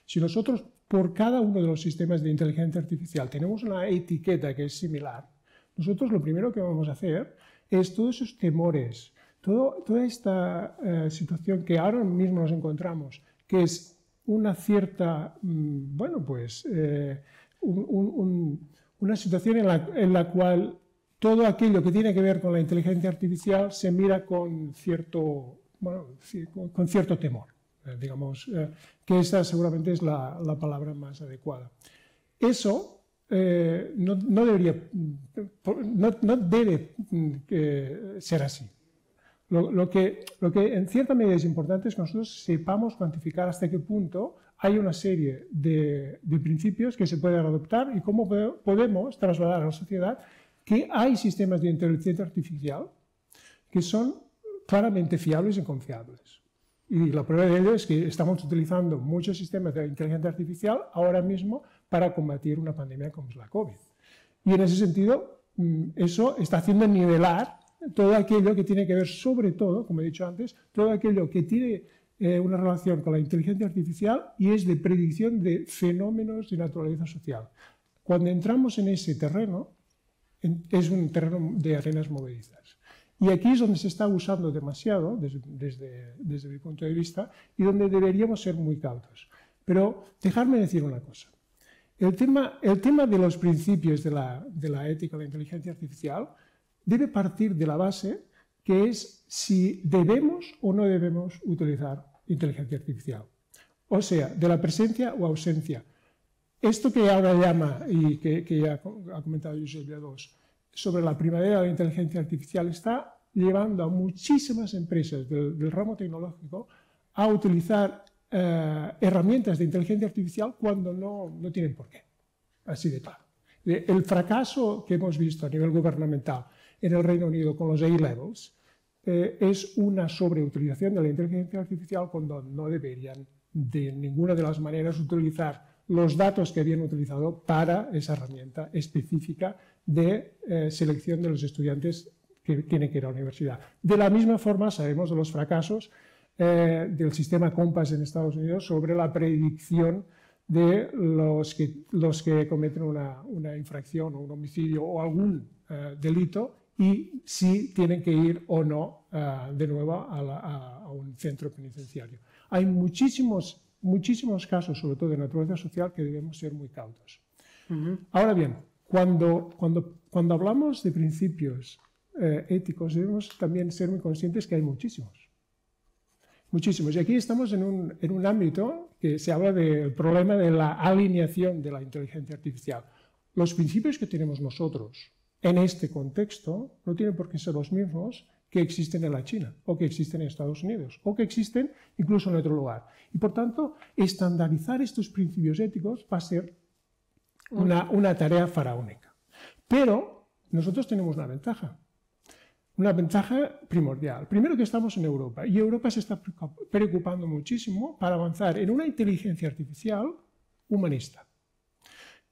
Si nosotros por cada uno de los sistemas de inteligencia artificial tenemos una etiqueta que es similar, nosotros lo primero que vamos a hacer es todos esos temores, toda esta eh, situación que ahora mismo nos encontramos, que es una cierta, mm, bueno, pues eh, una situación en la, la cual todo aquello que tiene que ver con la inteligencia artificial se mira con cierto, bueno, con cierto temor. Eh, digamos, eh, que esa seguramente es la, palabra más adecuada. Eso eh, no, debería, no, debe mm, ser así. Lo, que, en cierta medida es importante es que nosotros sepamos cuantificar hasta qué punto hay una serie de, principios que se pueden adoptar y cómo podemos trasladar a la sociedad que hay sistemas de inteligencia artificial que son claramente fiables y confiables. Y la prueba de ello es que estamos utilizando muchos sistemas de inteligencia artificial ahora mismo para combatir una pandemia como es la COVID. Y en ese sentido, mm, eso está haciendo nivelar todo aquello que tiene que ver, sobre todo, como he dicho antes, todo aquello que tiene eh, una relación con la inteligencia artificial y es de predicción de fenómenos de naturaleza social. Cuando entramos en ese terreno, es un terreno de arenas movedizas. Y aquí es donde se está abusando demasiado, desde, mi punto de vista, y donde deberíamos ser muy cautos. Pero dejarme decir una cosa. El tema, el tema de los principios de la, ética de la inteligencia artificial debe partir de la base que es si debemos o no debemos utilizar inteligencia artificial. O sea, de la presencia o ausencia. Esto que ahora llama, y que, ya ha comentado Josep Díaz-Dos, sobre la primavera de la inteligencia artificial está llevando a muchísimas empresas del, ramo tecnológico a utilizar eh, herramientas de inteligencia artificial cuando no, no tienen por qué. Así de claro. Eh, el fracaso que hemos visto a nivel gubernamental en el Reino Unido con los A-levels eh, es una sobreutilización de la inteligencia artificial cuando no deberían de ninguna de las maneras utilizar los datos que habían utilizado para esa herramienta específica de selección de los estudiantes que tienen que ir a la universidad. De la misma forma, sabemos de los fracasos eh, del sistema Compass en Estados Unidos sobre la predicción de los que, los que cometen una, infracción o un homicidio o algún eh, delito y si tienen que ir o no eh, de nuevo a, un centro penitenciario. Hay muchísimos, muchísimos casos, sobre todo de naturaleza social, que debemos ser muy cautos. Ahora bien, cuando, cuando, cuando hablamos de principios eh, éticos, debemos también ser muy conscientes que hay muchísimos. Muchísimos. Y aquí estamos en un, ámbito que se habla del problema de la alineación de la inteligencia artificial. Los principios que tenemos nosotros en este contexto no tienen por qué ser los mismos que existen en la China, o que existen en Estados Unidos, o que existen incluso en otro lugar. Y por tanto, estandarizar estos principios éticos va a ser una, una tarea faraónica. Pero nosotros tenemos una ventaja una ventaja primordial. Primero que estamos en Europa y Europa se está preocupando muchísimo para avanzar en una inteligencia artificial humanista.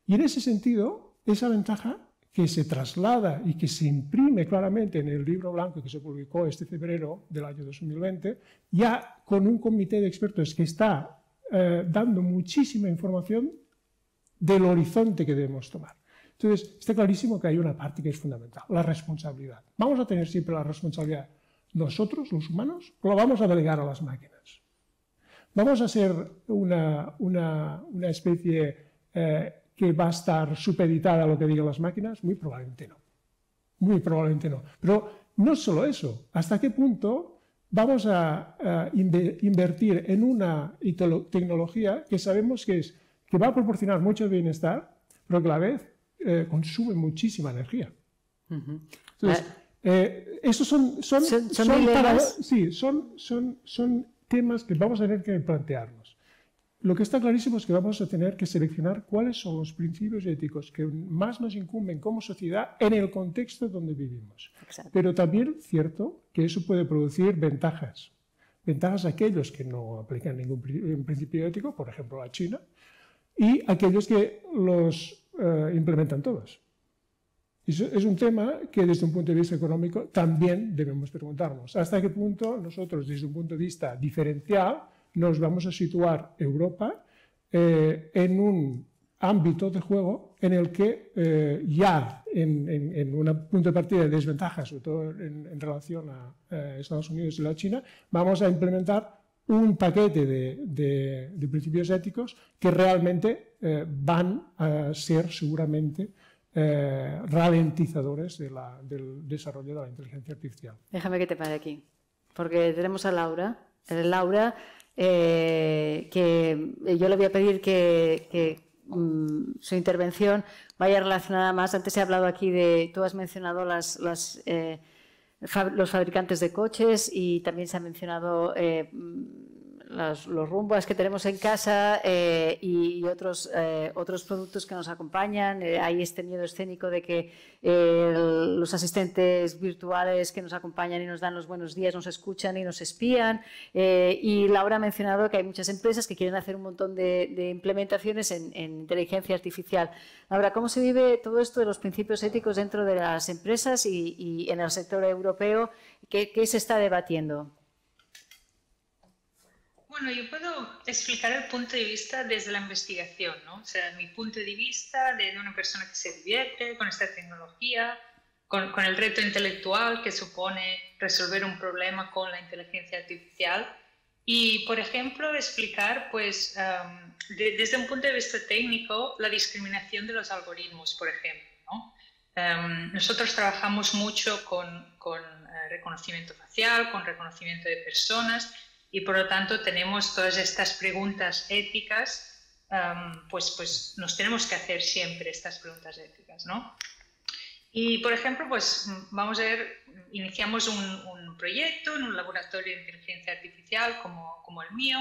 Y en ese sentido, esa ventaja que se traslada y que se imprime claramente en el libro blanco que se publicó este febrero del año 2020, ya con un comité de expertos que está eh, dando muchísima información del horizonte que debemos tomar. Entonces, está clarísimo que hay una parte que es fundamental, la responsabilidad. Vamos a tener siempre la responsabilidad nosotros, los humanos, o lo vamos a delegar a las máquinas. Vamos a ser una, especie eh, que va a estar supeditada a lo que digan las máquinas, muy probablemente no. Muy probablemente no. Pero no solo eso, ¿hasta qué punto vamos a, invertir en una tecnología que sabemos que, es, que va a proporcionar mucho bienestar, pero que a la vez eh, consume muchísima energía. Entonces, esos son, son, ¿Son, temas que vamos a tener que plantearnos. Lo que está clarísimo es que vamos a tener que seleccionar cuáles son los principios éticos que más nos incumben como sociedad en el contexto donde vivimos. Pero también cierto que eso puede producir ventajas. Ventajas a aquellos que no aplican ningún principio ético, por ejemplo a China, y aquellos que los eh, implementan todas. Y es un tema que desde un punto de vista económico también debemos preguntarnos. ¿Hasta qué punto nosotros, desde un punto de vista diferencial, nos vamos a situar Europa eh, en un ámbito de juego en el que eh, ya en, un punto de partida de desventaja, sobre todo en, relación a Estados Unidos y la China, vamos a implementar un paquete de, principios éticos que realmente eh, van a ser seguramente eh, ralentizadores del desarrollo de la inteligencia artificial. Déjame que te pare aquí, porque tenemos a Laura. Eh, Laura, que yo le voy a pedir que, mm, su intervención vaya relacionada más. Antes he hablado aquí de, tú has mencionado las los fabricantes de coches y también se ha mencionado eh, los rumbos que tenemos en casa eh, y, otros, eh, otros productos que nos acompañan. Eh, hay este miedo escénico de que los asistentes virtuales que nos acompañan y nos dan los buenos días nos escuchan y nos espían. y Laura ha mencionado que hay muchas empresas que quieren hacer un montón de, implementaciones en, inteligencia artificial. Laura, ¿cómo se vive todo esto de los principios éticos dentro de las empresas y, en el sector europeo? qué se está debatiendo? Bueno, yo puedo explicar el punto de vista desde la investigación, ¿no? O sea, mi punto de vista de una persona que se divierte con esta tecnología, con, el reto intelectual que supone resolver un problema con la inteligencia artificial. Y, por ejemplo, explicar, pues, desde un punto de vista técnico, la discriminación de los algoritmos, por ejemplo. ¿no? nosotros trabajamos mucho con, eh, reconocimiento facial, con reconocimiento de personas, y por lo tanto tenemos todas estas preguntas éticas, pues, pues nos tenemos que hacer siempre estas preguntas éticas, ¿no? Y, por ejemplo, pues vamos a ver, iniciamos un, un proyecto en un laboratorio de inteligencia artificial como, como, el mío.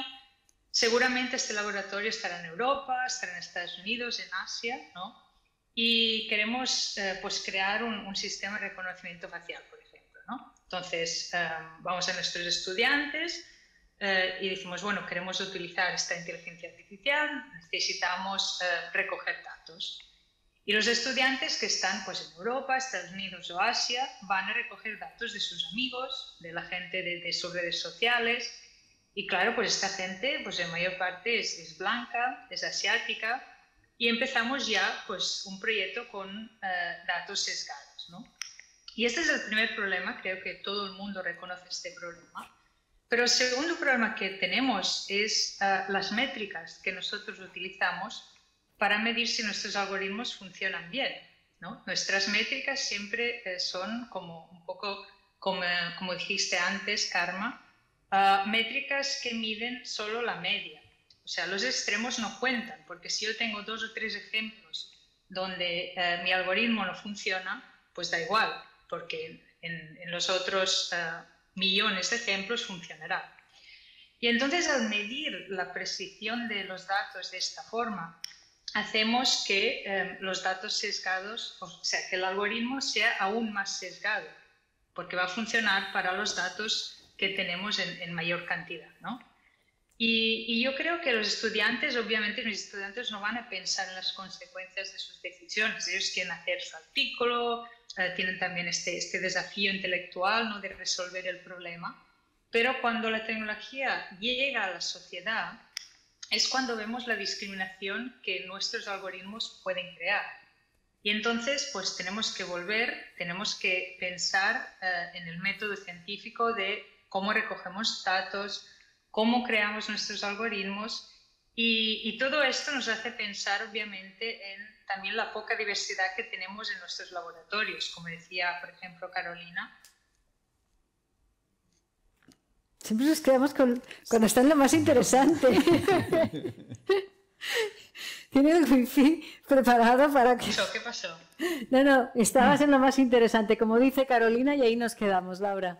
Seguramente este laboratorio estará en Europa, estará en Estados Unidos, en Asia, ¿no? Y queremos eh, pues crear un, un, sistema de reconocimiento facial, por ejemplo, ¿no? Entonces, eh, vamos a nuestros estudiantes, eh, y decimos, bueno, queremos utilizar esta inteligencia artificial, necesitamos eh, recoger datos. Y los estudiantes que están pues, en Europa, Estados Unidos o Asia van a recoger datos de sus amigos, de la gente de, sus redes sociales. Y claro, pues esta gente, pues en mayor parte es, blanca, es asiática. Y empezamos ya pues, un proyecto con eh, datos sesgados. ¿no? Y este es el primer problema, creo que todo el mundo reconoce este problema pero el segundo problema que tenemos, es eh, las métricas que nosotros utilizamos para medir si nuestros algoritmos funcionan bien. ¿no? Nuestras métricas siempre eh, son como un poco, como, eh, como dijiste antes, Karma, métricas que miden solo la media. O sea, los extremos no cuentan, porque si yo tengo dos o tres ejemplos donde mi algoritmo no funciona, pues da igual, porque en, los otros millones de ejemplos funcionará. Y entonces al medir la precisión de los datos de esta forma, hacemos que em, los datos sesgados, o sea, que el algoritmo sea aún más sesgado, porque va a funcionar para los datos que tenemos en, mayor cantidad, ¿no? Y, y, yo creo que los estudiantes, obviamente mis estudiantes no van a pensar en las consecuencias de sus decisiones, ellos quieren hacer su artículo, eh, tienen también este, este desafío intelectual ¿no? de resolver el problema. Pero cuando la tecnología llega a la sociedad, es cuando vemos la discriminación que nuestros algoritmos pueden crear. Y entonces, pues tenemos que volver, tenemos que pensar eh, en el método científico de cómo recogemos datos, cómo creamos nuestros algoritmos y, y, todo esto nos hace pensar obviamente en también la poca diversidad que tenemos en nuestros laboratorios, como decía, por ejemplo, Carolina. Siempre pues nos quedamos con, está en lo más interesante. Tiene el wifi preparado para que... ¿Qué pasó? No, no, estabas en lo más interesante, como dice Carolina, y ahí nos quedamos, Laura.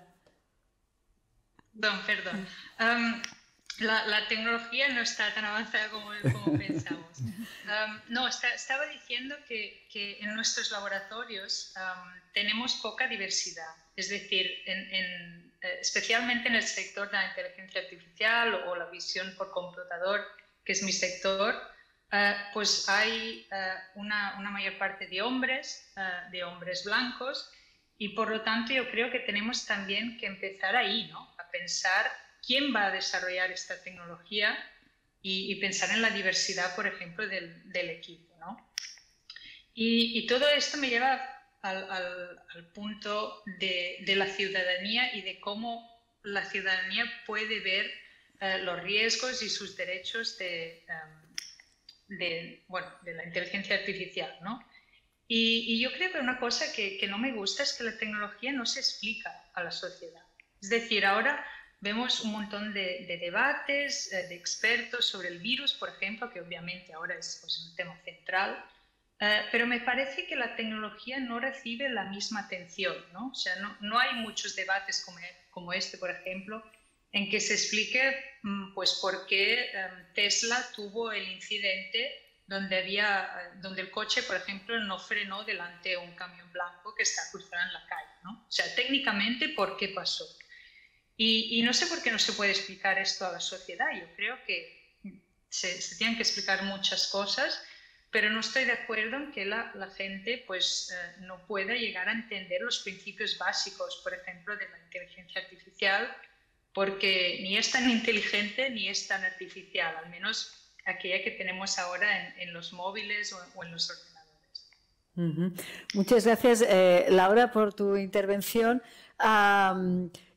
Perdón, perdón la, tecnología no está tan avanzada como, pensamos. no, estaba diciendo que, en nuestros laboratorios tenemos poca diversidad, es decir, eh, especialmente en el sector de la inteligencia artificial o, la visión por computador, que es mi sector, eh, pues hay eh, una, mayor parte de hombres, de hombres blancos, y por lo tanto yo creo que tenemos también que empezar ahí, ¿no? A pensar quién va a desarrollar esta tecnología y, pensar en la diversidad, por ejemplo, del, equipo. ¿no? Y, todo esto me lleva al, punto de, la ciudadanía y de cómo la ciudadanía puede ver eh, los riesgos y sus derechos em, de, bueno, de la inteligencia artificial. ¿no? Y, yo creo que una cosa que no me gusta es que la tecnología no se explica a la sociedad. Es decir, ahora Vemos un montón de, debates eh, de expertos sobre el virus, por ejemplo, que obviamente ahora es pues, un tema central, eh, pero me parece que la tecnología no recibe la misma atención, ¿no? O sea, no, no hay muchos debates como, como, este, por ejemplo, en que se explique mm, pues, por qué em, Tesla tuvo el incidente donde, había, eh, donde el coche, por ejemplo, no frenó delante de un camión blanco que está cruzando en la calle. ¿no? O sea, técnicamente, ¿por qué pasó? Y, no sé por qué no se puede explicar esto a la sociedad. Yo creo que se, tienen que explicar muchas cosas, pero no estoy de acuerdo en que la, gente pues, eh, no pueda llegar a entender los principios básicos, por ejemplo, de la inteligencia artificial, porque ni es tan inteligente ni es tan artificial, al menos aquella que tenemos ahora en, los móviles o, en los ordenadores. Muchas gracias, eh, Laura, por tu intervención.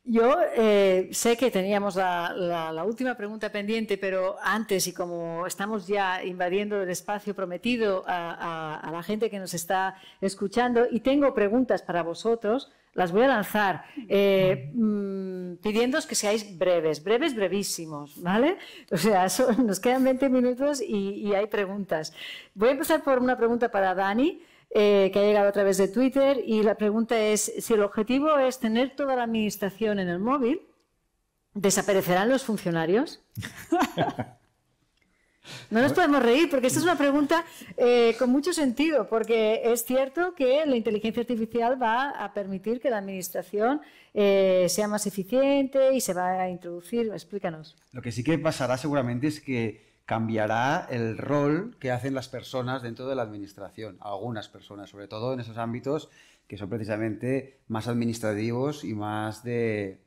Yo eh, sé que teníamos la, última pregunta pendiente, pero antes, y como estamos ya invadiendo el espacio prometido a, la gente que nos está escuchando, y tengo preguntas para vosotros, las voy a lanzar, eh, mm, que seáis breves, breves, brevísimos, ¿vale? O sea, nos quedan 20 minutos y, y hay preguntas. Voy a empezar por una pregunta para Dani. Eh, que ha llegado a través de Twitter y la pregunta es, si el objetivo es tener toda la administración en el móvil, ¿desaparecerán los funcionarios? No nos podemos reír, porque esta es una pregunta eh, con mucho sentido, porque es cierto que la inteligencia artificial va a permitir que la administración eh, sea más eficiente y se va a introducir. Explícanos. Lo que sí que pasará seguramente es que cambiará el rol que hacen las personas dentro de la administración, algunas personas, sobre todo en esos ámbitos que son precisamente más administrativos y más de,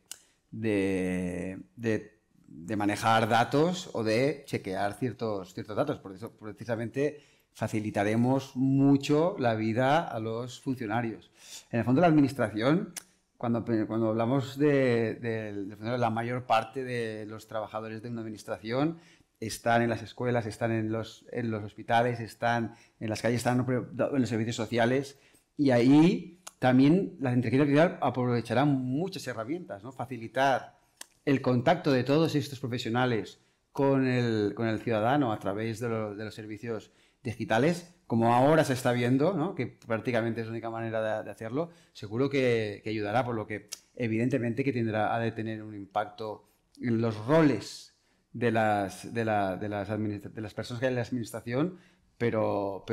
manejar datos o de chequear ciertos, ciertos datos. Por eso precisamente facilitaremos mucho la vida a los funcionarios. En el fondo la administración cuando, hablamos de, la mayor parte de los trabajadores de una administración están en las escuelas, están en los, en los hospitales, están en las calles, están en los servicios sociales y ahí también la inteligencia artificial aprovechará muchas herramientas, ¿no? Facilitar el contacto de todos estos profesionales con el, con el ciudadano a través de, los servicios digitales, como ahora se está viendo, ¿no? que prácticamente es la única manera de, hacerlo, seguro que, ayudará, por lo que evidentemente que tendrá ha de tener un impacto en los roles de las, de, las de las personas que hay en la administración, pero,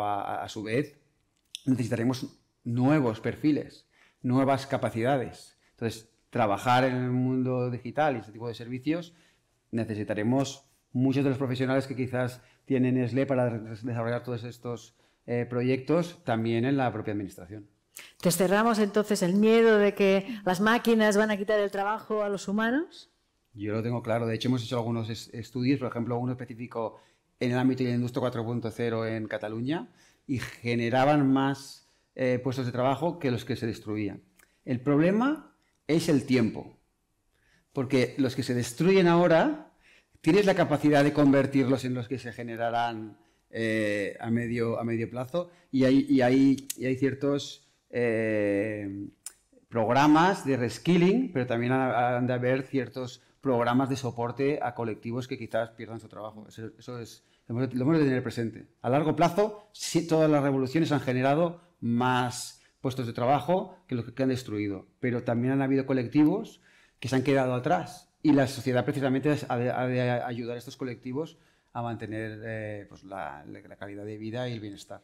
a, su vez necesitaremos nuevos perfiles, nuevas capacidades. Entonces, trabajar en el mundo digital y este tipo de servicios, necesitaremos muchos de los profesionales que quizás tienen SLE para desarrollar todos estos eh, proyectos también en la propia administración. ¿Te entonces el miedo de que las máquinas van a quitar el trabajo a los humanos? Yo lo tengo claro. De hecho, hemos hecho algunos estudios, por ejemplo, uno específico en el ámbito de la industria 4.0 en Cataluña y generaban más eh, puestos de trabajo que los que se destruían. El problema es el tiempo, porque los que se destruyen ahora tienes la capacidad de convertirlos en los que se generarán eh, a, medio, a medio plazo y hay, hay, ciertos eh, programas de reskilling, pero también han de haber ciertos programas de soporte a colectivos que quizás pierdan su trabajo. Eso, es, lo hemos de tener presente. A largo plazo, todas las revoluciones han generado más puestos de trabajo que los que han destruido, pero también han habido colectivos que se han quedado atrás y la sociedad precisamente ha de, ayudar a estos colectivos a mantener eh, pues la, calidad de vida y el bienestar.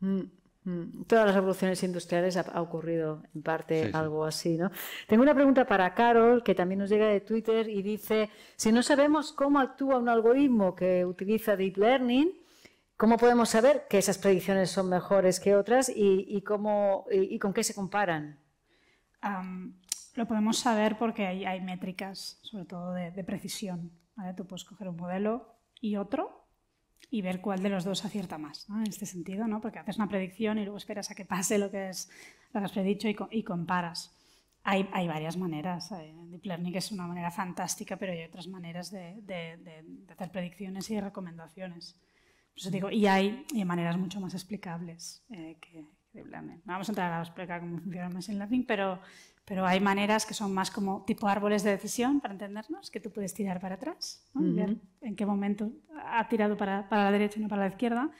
Mm. Mm, todas las revoluciones industriales ha, ocurrido en parte algo así, ¿no? Tengo una pregunta para Carol, que también nos llega de Twitter y dice, si no sabemos cómo actúa un algoritmo que utiliza Deep Learning, ¿cómo podemos saber que esas predicciones son mejores que otras y, cómo, y, con qué se comparan? lo podemos saber porque hay, métricas, sobre todo de, precisión. Tú puedes coger un modelo y otro y ver cuál de los dos acierta más, en este sentido, ¿no? porque haces una predicción y luego esperas a que pase lo que, es, lo que has predicho y, comparas. Hay, hay, varias maneras. Eh, Deep Learning es una manera fantástica, pero hay otras maneras de, hacer predicciones y recomendaciones. pues digo, y hay, maneras mucho más explicables eh, que, Deep Learning. No vamos a entrar a explicar cómo funciona más en Learning, pero, pero hay maneras que son más como tipo árboles de decisión, para entendernos, que tú puedes tirar para atrás y ver en qué momento ha tirado para, la derecha y no para la izquierda.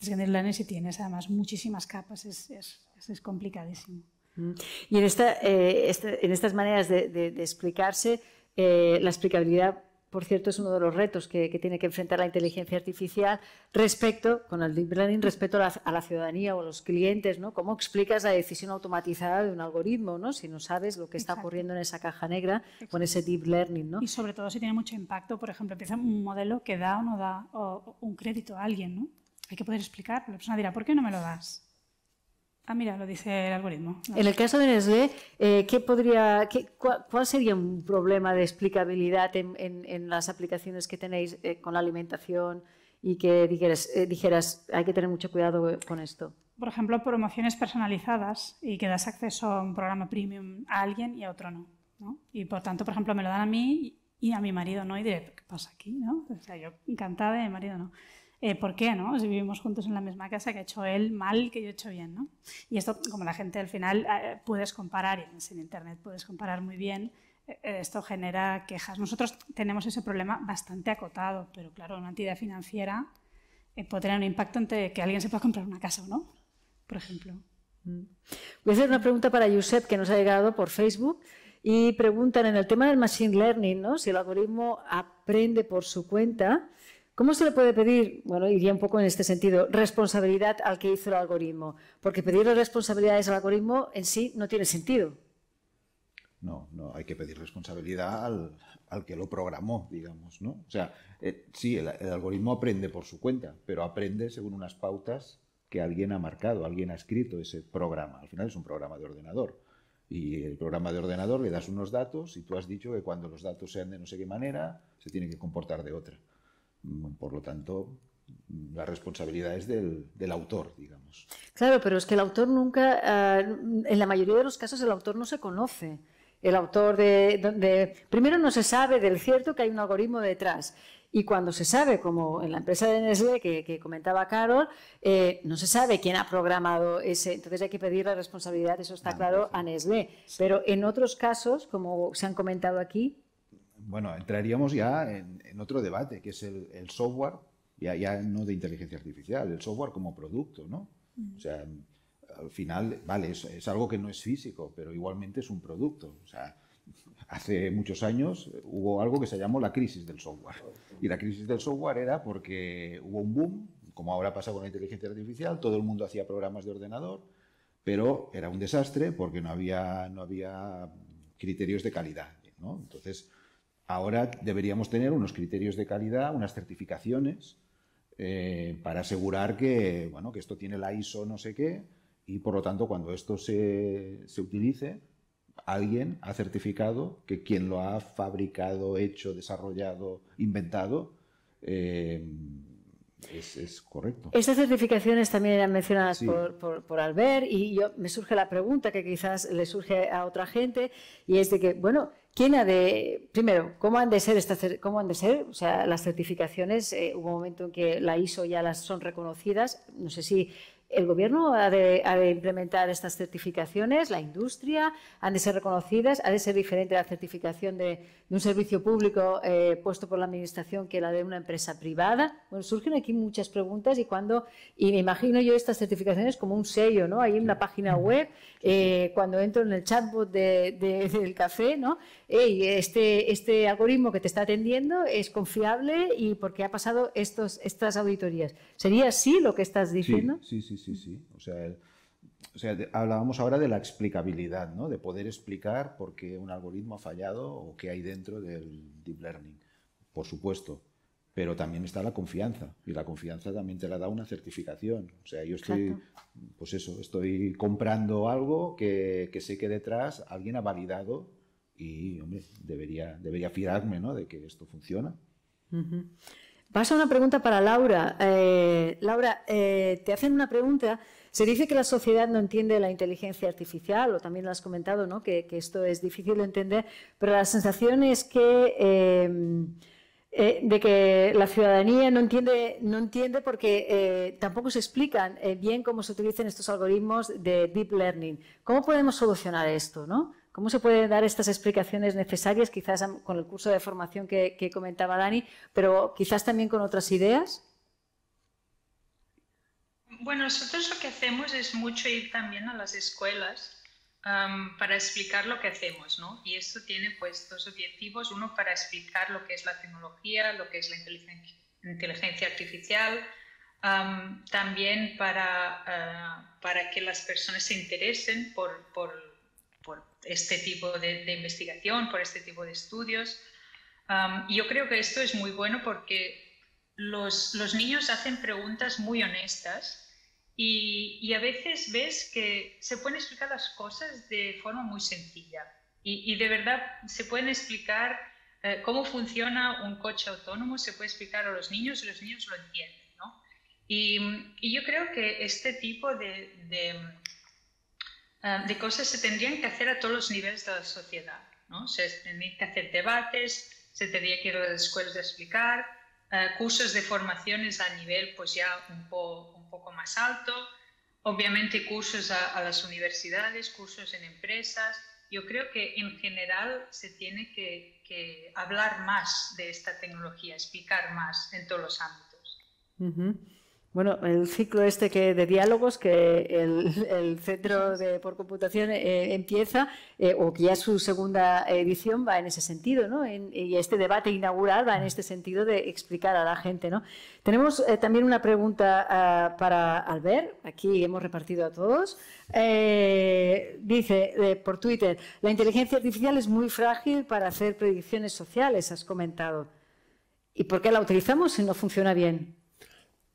Entonces, en el tienes además muchísimas capas, es, complicadísimo. Mm. Y en, eh, esta, en estas maneras de, explicarse, eh, la explicabilidad por cierto, es uno de los retos que, tiene que enfrentar la inteligencia artificial respecto, con el deep learning, respecto a la, ciudadanía o a los clientes, ¿no? ¿Cómo explicas la decisión automatizada de un algoritmo, ¿no? Si no sabes lo que está ocurriendo en esa caja negra con ese deep learning, ¿no? Y sobre todo si tiene mucho impacto, por ejemplo, empieza un modelo que da o no da un crédito a alguien, ¿no? Hay que poder explicar, la persona dirá, ¿por qué no me lo das? Ah, mira, lo dice el algoritmo. En el caso de Nestlé, eh, ¿qué podría, qué, cuál, sería un problema de explicabilidad en, las aplicaciones que tenéis eh, con la alimentación y que dijeras, eh, dijeras, hay que tener mucho cuidado con esto? Por ejemplo, por promociones personalizadas y que das acceso a un programa premium a alguien y a otro no. Y por tanto, por ejemplo, me lo dan a mí y a mi marido no y diré, ¿qué pasa aquí? ¿no? O sea, yo encantada y mi marido no. Eh, ¿por qué, no? Si vivimos juntos en la misma casa, que ha hecho él mal, que yo he hecho bien, ¿no? Y esto, como la gente al final eh, puedes comparar, y en Internet puedes comparar muy bien, eh, esto genera quejas. Nosotros tenemos ese problema bastante acotado, pero claro, una entidad financiera puede tener un impacto ante que alguien se pueda comprar una casa o no, por ejemplo. Mm. Voy a hacer una pregunta para Josep, que nos ha llegado por Facebook. Y preguntan en el tema del Machine Learning, ¿no? si el algoritmo aprende por su cuenta, ¿Cómo se le puede pedir, bueno, iría un poco en este sentido, responsabilidad al que hizo el algoritmo? Porque pedirle responsabilidades al algoritmo en sí no tiene sentido. No, no, hay que pedir responsabilidad al, al que lo programó, digamos, ¿no? O sea, eh, sí, el, el, algoritmo aprende por su cuenta, pero aprende según unas pautas que alguien ha marcado, alguien ha escrito ese programa. Al final es un programa de ordenador. Y el programa de ordenador le das unos datos y tú has dicho que cuando los datos sean de no sé qué manera, se tiene que comportar de otra. Por lo tanto, la responsabilidad es del, autor, digamos. Claro, pero es que el autor nunca, eh, en la mayoría de los casos el autor no se conoce. El autor de, Primero no se sabe del cierto que hay un algoritmo detrás. Y cuando se sabe, como en la empresa de Nestlé que, comentaba Carol, eh, no se sabe quién ha programado ese. Entonces hay que pedir la responsabilidad, eso está ah, claro, a Nestlé. Pero en otros casos, como se han comentado aquí, bueno, entraríamos ya en, otro debate, que es el, software, ya, no de inteligencia artificial, el software como producto, ¿no? O sea, al final, vale, es, algo que no es físico, pero igualmente es un producto. O sea, hace muchos años hubo algo que se llamó la crisis del software. Y la crisis del software era porque hubo un boom, como ahora pasa con la inteligencia artificial, todo el mundo hacía programas de ordenador, pero era un desastre porque no había, no había criterios de calidad. ¿no? Entonces, Ahora deberíamos tener unos criterios de calidad, unas certificaciones, eh, para asegurar que, bueno, que esto tiene la ISO no sé qué, y por lo tanto cuando esto se, utilice, alguien ha certificado que quien lo ha fabricado, hecho, desarrollado, inventado, eh, es, correcto. Estas certificaciones también eran mencionadas por, por, Albert y yo, me surge la pregunta que quizás le surge a otra gente y es de que, bueno, ¿quién ha de, primero, cómo han de ser, estas, cómo han de ser o sea, las certificaciones? Eh, hubo un momento en que la ISO ya las son reconocidas, no sé si el gobierno ha de, implementar estas certificaciones, la industria, han de ser reconocidas, ha de ser diferente la certificación de, un servicio público eh, puesto por la Administración que la de una empresa privada. Bueno, surgen aquí muchas preguntas y cuando, y me imagino yo estas certificaciones como un sello, ¿no? Ahí en la página web, eh, cuando entro en el chatbot del café, ¿no? este, este algoritmo que te está atendiendo es confiable y porque ha pasado estos, estas auditorías. ¿Sería así lo que estás diciendo? Sí, sí, sí, sí. O sea, hablábamos ahora de la explicabilidad, ¿no? de poder explicar por qué un algoritmo ha fallado o qué hay dentro del deep learning, por supuesto. Pero también está la confianza, y la confianza también te la da una certificación. O sea, yo estoy, pues eso, estoy comprando algo que, que sé que detrás alguien ha validado y, hombre, debería, debería fiarme ¿no? de que esto funciona. Pasa una pregunta para Laura. Eh, Laura, eh, te hacen una pregunta. Se dice que la sociedad no entiende la inteligencia artificial, o también lo has comentado, ¿no? que, esto es difícil de entender, pero la sensación es que, em, eh, de que la ciudadanía no entiende, no entiende porque tampoco se explican bien cómo se utilizan estos algoritmos de deep learning. ¿Cómo podemos solucionar esto? ¿no? ¿Cómo se pueden dar estas explicaciones necesarias, quizás con el curso de formación que, comentaba Dani, pero quizás también con otras ideas? Bueno, nosotros lo que hacemos es mucho ir también a las escuelas para explicar lo que hacemos, ¿no? Y esto tiene pues dos objetivos. Uno para explicar lo que es la tecnología, lo que es la inteligencia, artificial, también para, eh, para que las personas se interesen por, por este tipo de, investigación, por este tipo de estudios. y yo creo que esto es muy bueno porque los, los niños hacen preguntas muy honestas y, y, a veces ves que se pueden explicar las cosas de forma muy sencilla y, y de verdad se pueden explicar eh, cómo funciona un coche autónomo, se puede explicar a los niños y los niños lo entienden. ¿no? Y, y, yo creo que este tipo de, Ah, de cosas se tendrían que hacer a todos los niveles de la sociedad. ¿no? Se tendrían que hacer debates, se tendría que ir a las escuelas a explicar, ah, cursos de formaciones a nivel pues ya un, un poco más alto, obviamente cursos a, las universidades, cursos en empresas. Yo creo que en general se tiene que, hablar más de esta tecnología, explicar más en todos los ámbitos. Bueno, el ciclo este que, de diálogos que el, Centro por Computación eh, empieza, eh, o que ya su segunda edición va en ese sentido, ¿no? y este debate inaugural va en este sentido de explicar a la gente, ¿no? Tenemos eh, también una pregunta ah, para Albert, aquí hemos repartido a todos. dice por Twitter, la inteligencia artificial es muy frágil para hacer predicciones sociales, has comentado. ¿Y por qué la utilizamos si no funciona bien?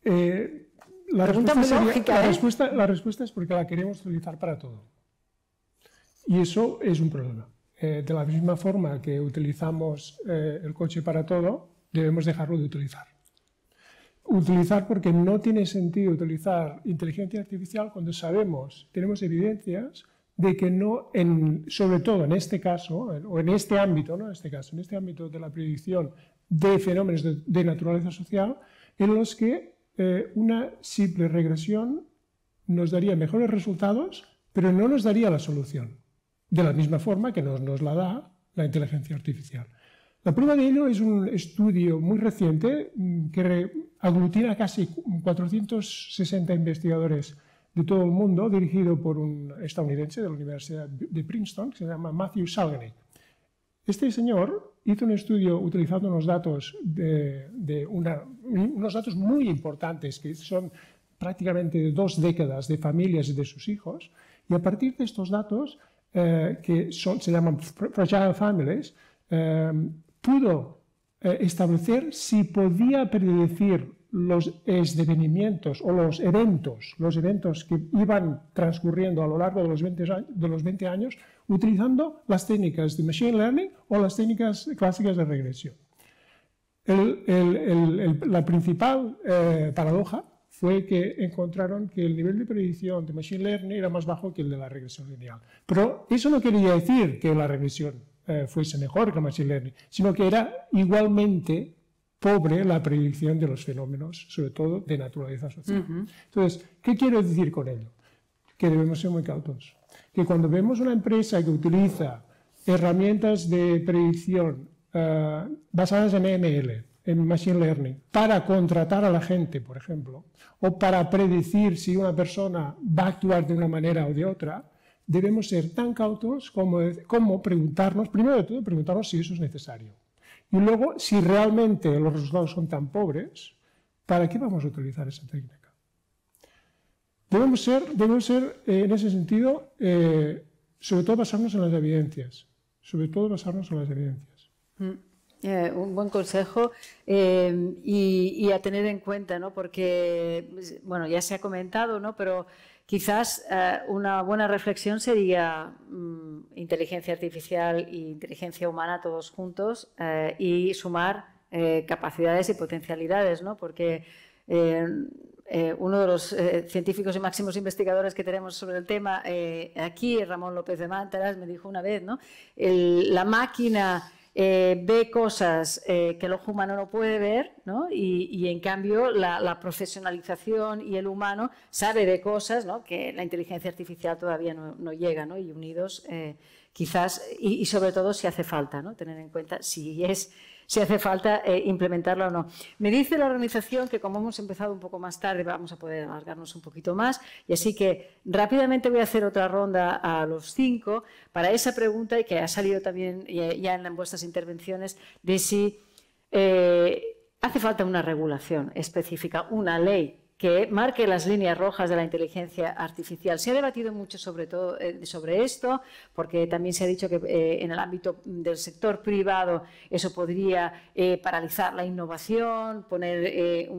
Eh, la, respuesta la, ¿eh? respuesta, la respuesta es porque la queremos utilizar para todo. Y eso es un problema. Eh, de la misma forma que utilizamos el coche para todo, debemos dejarlo de utilizar. Utilizar porque no tiene sentido utilizar inteligencia artificial cuando sabemos, tenemos evidencias de que no, en, sobre todo en este caso, o en este ámbito, no en este caso, en este ámbito de la predicción de fenómenos de naturaleza social, en los que eh, una simple regresión nos daría mejores resultados, pero no nos daría la solución, de la misma forma que nos, la da la inteligencia artificial. La prueba de ello es un estudio muy reciente mm, que aglutina casi 460 investigadores de todo el mundo, dirigido por un estadounidense de la Universidad de Princeton, que se llama Matthew Salganik. Este señor hizo un estudio utilizando unos datos, de, una, unos datos muy importantes que son prácticamente dos décadas de familias y de sus hijos, y a partir de estos datos, eh, que son, se llaman Fragile Families, eh, pudo eh, establecer si podía predecir los esdevenimientos o los eventos, los eventos que iban transcurriendo a lo largo de los 20, de los 20 años, utilizando las técnicas de Machine Learning o las técnicas clásicas de regresión. la principal eh, paradoja fue que encontraron que el nivel de predicción de Machine Learning era más bajo que el de la regresión lineal. Pero eso no quería decir que la regresión eh, fuese mejor que Machine Learning, sino que era igualmente pobre la predicción de los fenómenos, sobre todo de naturaleza social. Entonces, ¿qué quiero decir con ello? Que debemos ser muy cautos. Que cuando vemos una empresa que utiliza herramientas de predicción eh, basadas en ML, en Machine Learning, para contratar a la gente, por ejemplo, o para predecir si una persona va a actuar de una manera o de otra, debemos ser tan cautos como, como preguntarnos, primero de todo, preguntarnos si eso es necesario. Y luego, si realmente los resultados son tan pobres, ¿para qué vamos a utilizar esa técnica? Debemos ser, debemos ser eh, en ese sentido, eh, sobre todo basarnos en las evidencias, sobre todo basarnos en las evidencias. Mm, eh, un buen consejo y, y, a tener en cuenta, ¿no? Porque, pues, bueno, ya se ha comentado, ¿no? Pero Quizás eh, una buena reflexión sería mm, inteligencia artificial e inteligencia humana todos juntos eh, y sumar eh, capacidades y potencialidades, ¿no? Porque uno de los científicos y máximos investigadores que tenemos sobre el tema aquí, Ramón López de Mántaras, me dijo una vez, ¿no? la máquina eh, ve cosas eh, que el ojo humano no puede ver, Y, en cambio la, profesionalización y el humano sabe de cosas que la inteligencia artificial todavía no, llega, y unidos eh, quizás, y, y, sobre todo si hace falta, ¿no? tener en cuenta si es si hace falta eh, implementarla o no. Me dice la organización que como hemos empezado un poco más tarde vamos a poder alargarnos un poquito más y así que rápidamente voy a hacer otra ronda a los cinco para esa pregunta y que ha salido también eh, ya en vuestras intervenciones de si eh, hace falta una regulación específica, una ley que marque las líneas rojas de la inteligencia artificial. Se ha debatido mucho sobre, todo, eh, sobre esto, porque también se ha dicho que eh, en el ámbito del sector privado eso podría eh, paralizar la innovación, poner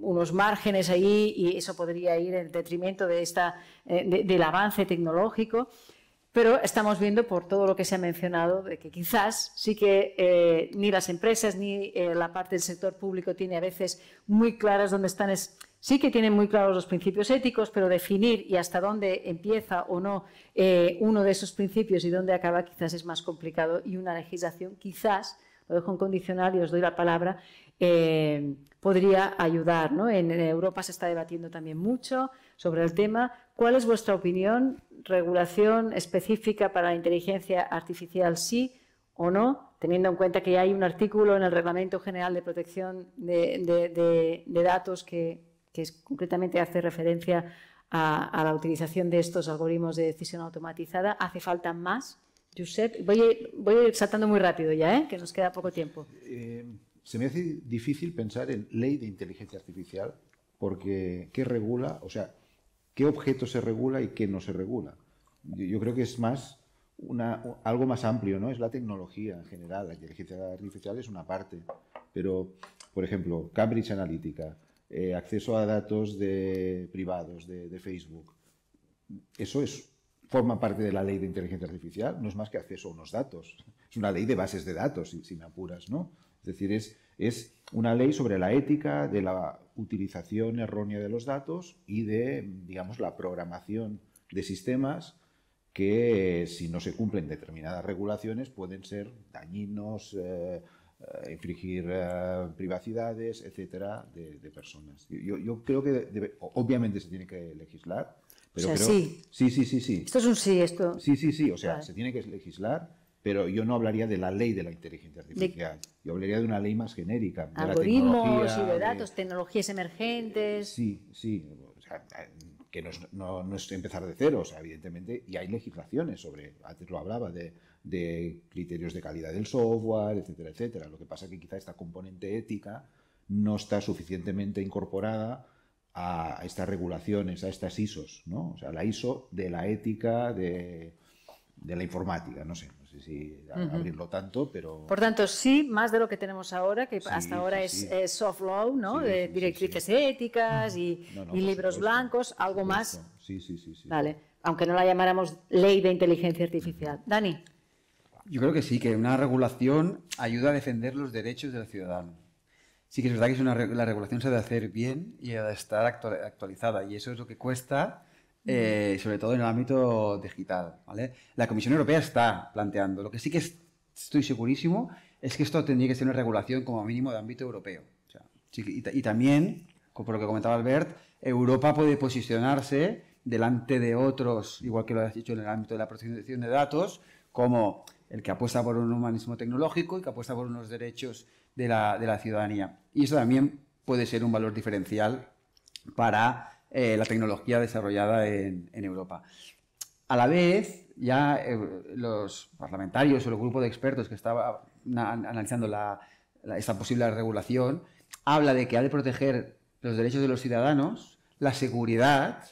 unos márgenes ahí y eso podría ir en detrimento de esta, del avance tecnológico. Pero estamos viendo por todo lo que se ha mencionado de que quizás sí que ni las empresas ni la parte del sector público tiene a veces muy claras dónde están sí que tienen muy claros los principios éticos, pero definir y hasta dónde empieza o no eh, uno de esos principios y dónde acaba quizás es más complicado y una legislación quizás, lo dejo en condicional y os doy la palabra, eh, podría ayudar. En, Europa se está debatiendo también mucho sobre el tema. ¿Cuál es vuestra opinión? ¿Regulación específica para la inteligencia artificial sí o no? teniendo en cuenta que ya hay un artículo en el Reglamento General de Protección de Datos que que concretamente hace referencia a, la utilización de estos algoritmos de decisión automatizada. Hace falta más. Josep, voy, voy ir saltando muy rápido ya, ¿eh? que nos queda poco tiempo. Eh, se me hace difícil pensar en ley de inteligencia artificial porque ¿qué regula? O sea, ¿qué objeto se regula y qué no se regula? Yo, creo que es más una, algo más amplio, ¿no? Es la tecnología en general. La inteligencia artificial es una parte. Pero, por ejemplo, Cambridge Analytica, eh, acceso a datos de, privados de, Facebook. Eso forma parte de la ley de inteligencia artificial, no es más que acceso a unos datos. Es una ley de bases de datos, si, apuras, ¿no? Es decir, es, una ley sobre la ética de la utilización errónea de los datos y de, digamos, la programación de sistemas que si no se cumplen determinadas regulaciones pueden ser dañinos, eh, eh, infringir eh, privacidades, etcétera, de, personas. Yo, creo que obviamente se tiene que legislar. Pero o sea, sí. Sí, sí, sí, Esto es un sí, esto. Sí, sí, sí. O sea, se tiene que legislar, pero yo no hablaría de la ley de la inteligencia artificial. Yo hablaría de una ley más genérica. De Algoritmos y de datos, tecnologías emergentes. Sí, sí. que no es, empezar de cero, o sea, evidentemente, y hay legislaciones sobre, antes lo hablaba, de de criterios de calidad del software, etcétera, etcétera. Lo que pasa es que quizá esta componente ética no está suficientemente incorporada a estas regulaciones, a estas ISOs, ¿no? O sea, la ISO de la ética, de, la informática, no sé, no sé si abrirlo tanto, pero... Por tanto, sí, más de lo que tenemos ahora, que hasta ahora es, soft law, ¿no? de directrices éticas y, libros blancos, algo más. Sí, sí, sí, Vale, aunque no la llamáramos ley de inteligencia artificial. Dani. Yo creo que sí, que una regulación ayuda a defender los derechos del ciudadano. Sí que es verdad que es una, la regulación se ha de hacer bien y ha de estar actualizada, y eso es lo que cuesta, eh, sobre todo en el ámbito digital. ¿vale? La Comisión Europea está planteando. Lo que sí que estoy segurísimo es que esto tendría que ser una regulación como mínimo de ámbito europeo. y, y, también, por lo que comentaba Albert, Europa puede posicionarse delante de otros, igual que lo has dicho en el ámbito de la protección de datos, como el que apuesta por un humanismo tecnológico y que apuesta por unos derechos de la, ciudadanía. Y eso también puede ser un valor diferencial para eh, la tecnología desarrollada en, Europa. A la vez, ya eh, los parlamentarios o el grupo de expertos que estaba analizando esta posible regulación habla de que ha de proteger los derechos de los ciudadanos, la seguridad,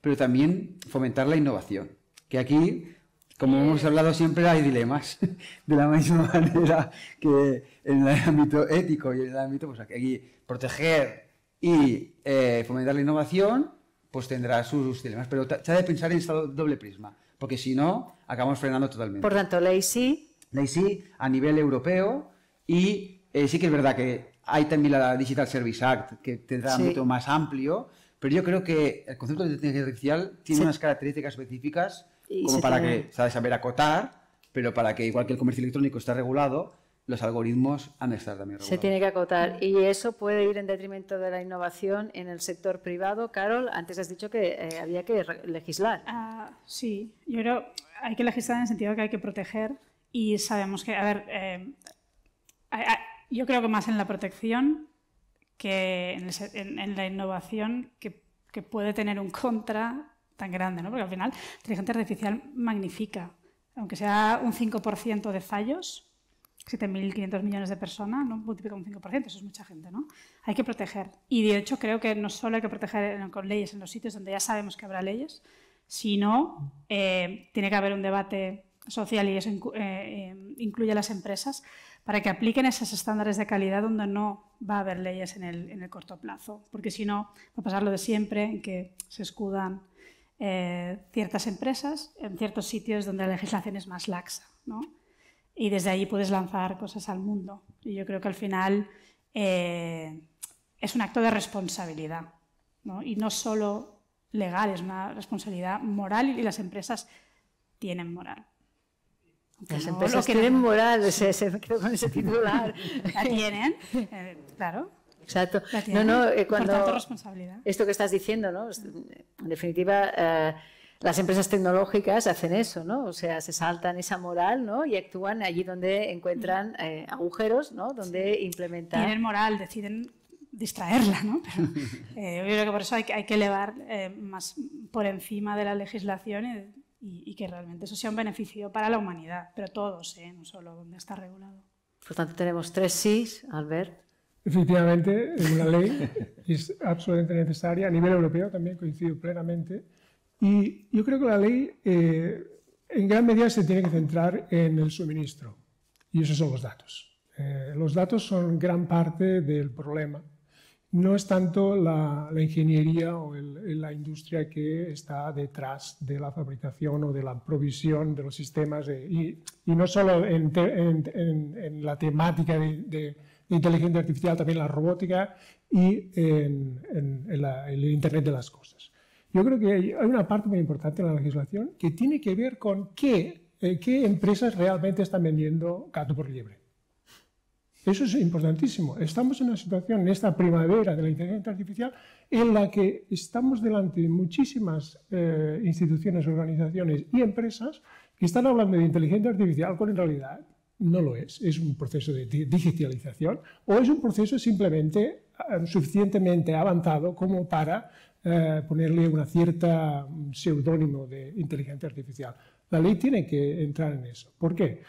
pero también fomentar la innovación. Que aquí como hemos hablado siempre, hay dilemas. De la misma manera que en el ámbito ético y en el ámbito, pues aquí, proteger y eh, fomentar la innovación, pues tendrá sus dilemas. Pero se ha de pensar en este doble prisma, porque si no, acabamos frenando totalmente. Por tanto, la sí. La sí, a nivel europeo, y eh, sí que es verdad que hay también la Digital Service Act, que tendrá un mucho más amplio, pero yo creo que el concepto de inteligencia artificial tiene unas características específicas como para que, ¿sabes? Saber acotar, pero para que, igual que el comercio electrónico está regulado, los algoritmos han de estar también regulados. Se tiene que acotar. Y eso puede ir en detrimento de la innovación en el sector privado. Carol, antes has dicho que eh, había que legislar. Ah, sí, yo creo hay que legislar en el sentido que hay que proteger y sabemos que, a ver, eh, yo creo que más en la protección que en, la innovación que, que, puede tener un contra tan grande, ¿no? porque al final la inteligencia artificial magnifica, aunque sea un 5% de fallos, 7.500 millones de personas, ¿no? multiplica un 5%, eso es mucha gente, ¿no? Hay que proteger. Y de hecho creo que no solo hay que proteger con leyes en los sitios donde ya sabemos que habrá leyes, sino eh, tiene que haber un debate social y eso eh, eh, incluye a las empresas para que apliquen esos estándares de calidad donde no va a haber leyes en el, en el corto plazo, porque si no va a pasar lo de siempre, en que se escudan eh, ciertas empresas en ciertos sitios donde la legislación es más laxa. ¿no? Y desde ahí puedes lanzar cosas al mundo. Y yo creo que al final eh, es un acto de responsabilidad. ¿no? Y no solo legal, es una responsabilidad moral y las empresas tienen moral. las empresas tienen moral, se, con ese titular. La tienen, eh, claro. Exacto. No, no, eh, cuando, Esto que estás diciendo, ¿no? En definitiva, eh, las empresas tecnológicas hacen eso, ¿no? O sea, se saltan esa moral, ¿no? Y actúan allí donde encuentran mm. eh, agujeros, ¿no? Donde implementan. Tienen moral, deciden distraerla, ¿no? yo creo que por eso hay, que, hay que elevar más por encima de la legislación y, que realmente eso sea un beneficio para la humanidad, pero todos, ¿eh? No solo donde está regulado. Por tanto, tenemos tres sís, Albert. Efectivamente, es una ley es absolutamente necesaria. A nivel europeo también coincido plenamente. Y yo creo que la ley eh, en gran medida se tiene que centrar en el suministro. Y esos son los datos. Eh, los datos son gran parte del problema. No es tanto la, ingeniería o la industria que está detrás de la fabricación o de la provisión de los sistemas. y, no solo en, la temática de inteligencia artificial, también la robótica y en, el Internet de las Cosas. Yo creo que hay una parte muy importante en la legislación que tiene que ver con qué, eh, qué empresas realmente están vendiendo gato por liebre. Eso es importantísimo. Estamos en una situación, en esta primavera de la inteligencia artificial, en la que estamos delante de muchísimas eh, instituciones, organizaciones y empresas que están hablando de inteligencia artificial con en realidad no lo es, es un proceso de digitalización o es un proceso simplemente ah, suficientemente avanzado como para eh, ponerle una cierta mm, seudónimo de inteligencia artificial. La ley tiene que entrar en eso. ¿Por qué?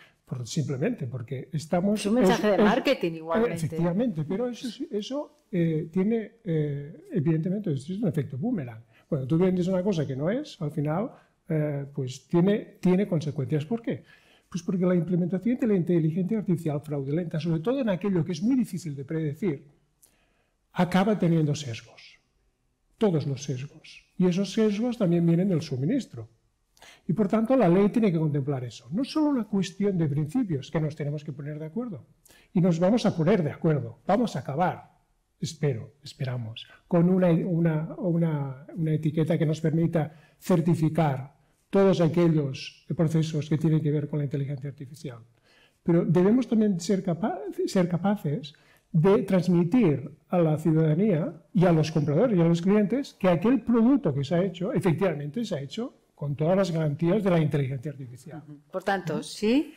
simplemente porque estamos... Es un mensaje de marketing igualmente. Efectivamente, pero eso, eh, tiene, eh, evidentemente, es un efecto boomerang. Cuando tú vendes una cosa que no es, al final, pues tiene, tiene consecuencias. ¿Por qué? Pues porque la implementación de la inteligencia artificial fraudulenta, sobre todo en aquello que es muy difícil de predecir, acaba teniendo sesgos. Todos los sesgos. Y esos sesgos también vienen del suministro. Y por tanto la ley tiene que contemplar eso. No solo una cuestión de principios que nos tenemos que poner de acuerdo. Y nos vamos a poner de acuerdo. Vamos a acabar, espero, esperamos, con una, una etiqueta que nos permita certificar todos aquellos procesos que tienen que ver con la inteligencia artificial. Pero debemos también ser, capaces de transmitir a la ciudadanía y a los compradores y a los clientes que aquel producto que se ha hecho, efectivamente se ha hecho con todas las garantías de la inteligencia artificial. Por tanto, sí,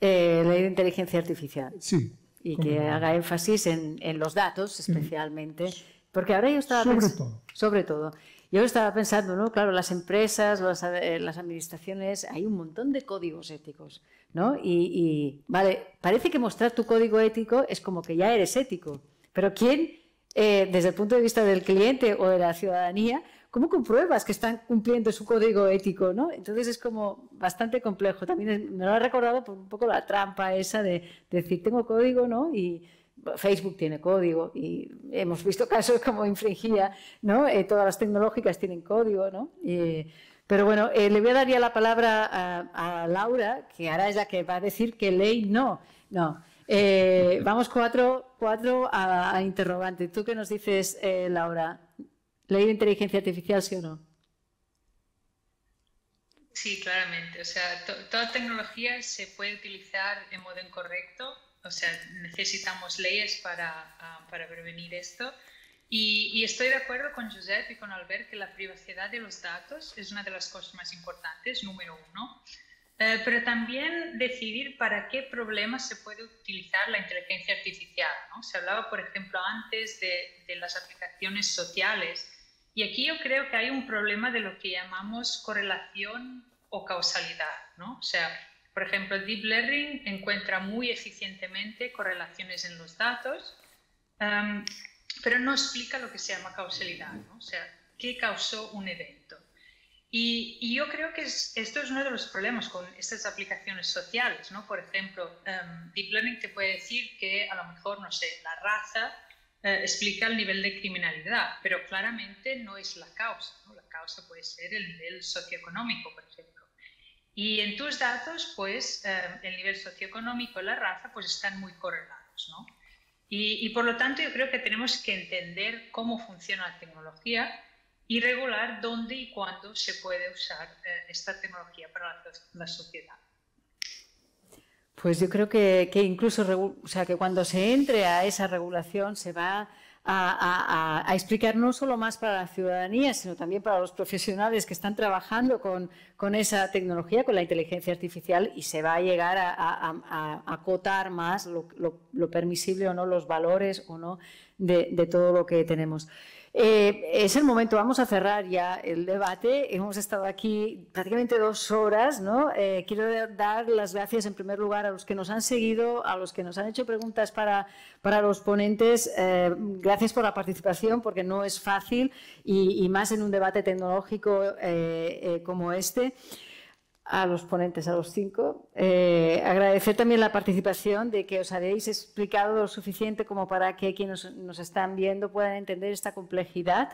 eh, la inteligencia artificial. Sí. Y que haga énfasis en, los datos, especialmente. Porque ahora yo estaba sobre todo. Sobre todo. Yo estaba pensando, ¿no? Claro, las empresas, eh, las, administraciones, hay un montón de códigos éticos, ¿no? Y, vale, parece que mostrar tu código ético es como que ya eres ético, pero ¿quién, eh, desde el punto de vista del cliente o de la ciudadanía, ¿cómo compruebas que están cumpliendo su código ético? ¿no? Entonces es como bastante complejo. También me lo ha recordado por un poco la trampa esa de, decir, tengo código, ¿no? Facebook tiene código y hemos visto casos como infringía, ¿no? Eh, todas las tecnológicas tienen código, ¿no? Eh, pero bueno, eh, le voy a dar ya la palabra a, Laura, que ahora es la que va a decir que ley no. No. vamos cuatro, cuatro a, interrogante. ¿Tú qué nos dices, Laura? ¿Ley de inteligencia artificial, sí o no? Sí, claramente. O sea, toda tecnología se puede utilizar en modo incorrecto o sea, necesitamos leyes para, ah, para prevenir esto. Y, estoy de acuerdo con Josep y con Albert que la privacidad de los datos es una de las cosas más importantes, número uno. Eh, pero también decidir para qué problemas se puede utilizar la inteligencia artificial. ¿no? Se hablaba, por ejemplo, antes de, de las aplicaciones sociales. Y aquí yo creo que hay un problema de lo que llamamos correlación o causalidad. ¿no? O sea, por ejemplo, Deep Learning encuentra muy eficientemente correlaciones en los datos, um, pero no explica lo que se llama causalidad, ¿no? o sea, qué causó un evento. Y, yo creo que esto es uno de los problemas con estas aplicaciones sociales, ¿no? Por ejemplo, um, Deep Learning te puede decir que a lo mejor, no sé, la raza eh, explica el nivel de criminalidad, pero claramente no es la causa. La causa puede ser el nivel socioeconómico, por ejemplo. Y en tus datos, pues eh, el nivel socioeconómico y la raza, pues están muy correlados, ¿no? Y, por lo tanto yo creo que tenemos que entender cómo funciona la tecnología y regular dónde y cuándo se puede usar eh, esta tecnología para la, la, sociedad. Pues yo creo que, que incluso, o sea, que cuando se entre a esa regulación se va a, explicar no solo más para la ciudadanía, sino también para los profesionales que están trabajando con, esa tecnología, con la inteligencia artificial, y se va a llegar a, acotar más lo, permisible o no, los valores o no de todo lo que tenemos. Eh, es el momento, vamos a cerrar ya el debate. Hemos estado aquí prácticamente dos horas, ¿no? Eh, quiero dar las gracias en primer lugar a los que nos han seguido, a los que nos han hecho preguntas para, los ponentes. Eh, gracias por la participación, porque no es fácil y, y más en un debate tecnológico como este a los ponentes, a los cinco. Eh, agradecer también la participación de que os habéis explicado lo suficiente como para que quienes nos, están viendo puedan entender esta complejidad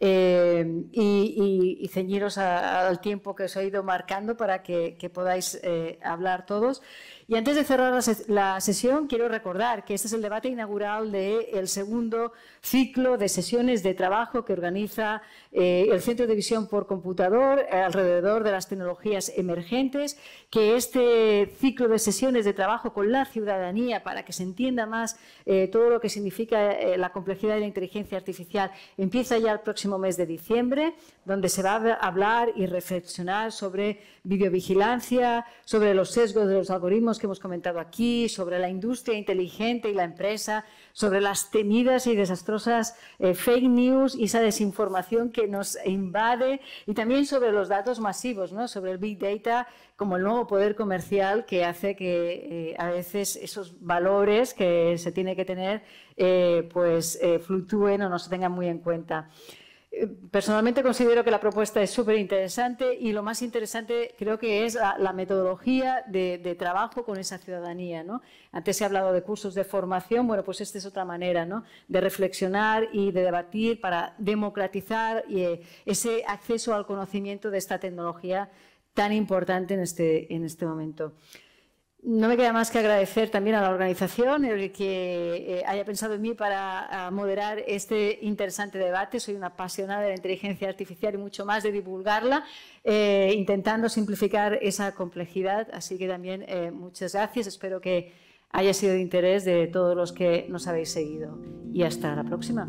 eh, y, ceñiros al tiempo que os he ido marcando para que, podáis eh, hablar todos. Y antes de cerrar la, sesión, quiero recordar que este es el debate inaugural del segundo ciclo de sesiones de trabajo que organiza eh, el Centro de Visión por Computador alrededor de las tecnologías emergentes, que este ciclo de sesiones de trabajo con la ciudadanía para que se entienda más eh, todo lo que significa eh, la complejidad de la inteligencia artificial empieza ya el próximo mes de diciembre, donde se va a hablar y reflexionar sobre videovigilancia, sobre los sesgos de los algoritmos que hemos comentado aquí, sobre la industria inteligente y la empresa, sobre las temidas y desastrosas eh, fake news y esa desinformación que nos invade, y también sobre los datos masivos, sobre el Big Data como el nuevo poder comercial que hace que eh, a veces esos valores que se tiene que tener eh, pues fluctúen o no se tengan muy en cuenta personalmente considero que la propuesta es súper interesante y lo más interesante creo que es la, metodología de, trabajo con esa ciudadanía. ¿no? Antes he ha hablado de cursos de formación, bueno, pues esta es otra manera de reflexionar y de debatir para democratizar eh, ese acceso al conocimiento de esta tecnología tan importante en este, en este momento. No me queda más que agradecer también a la organización el que eh, haya pensado en mí para ah, moderar este interesante debate. Soy una apasionada de la inteligencia artificial y mucho más de divulgarla, eh, intentando simplificar esa complejidad. Así que también eh, muchas gracias. Espero que haya sido de interés de todos los que nos habéis seguido. Y hasta la próxima.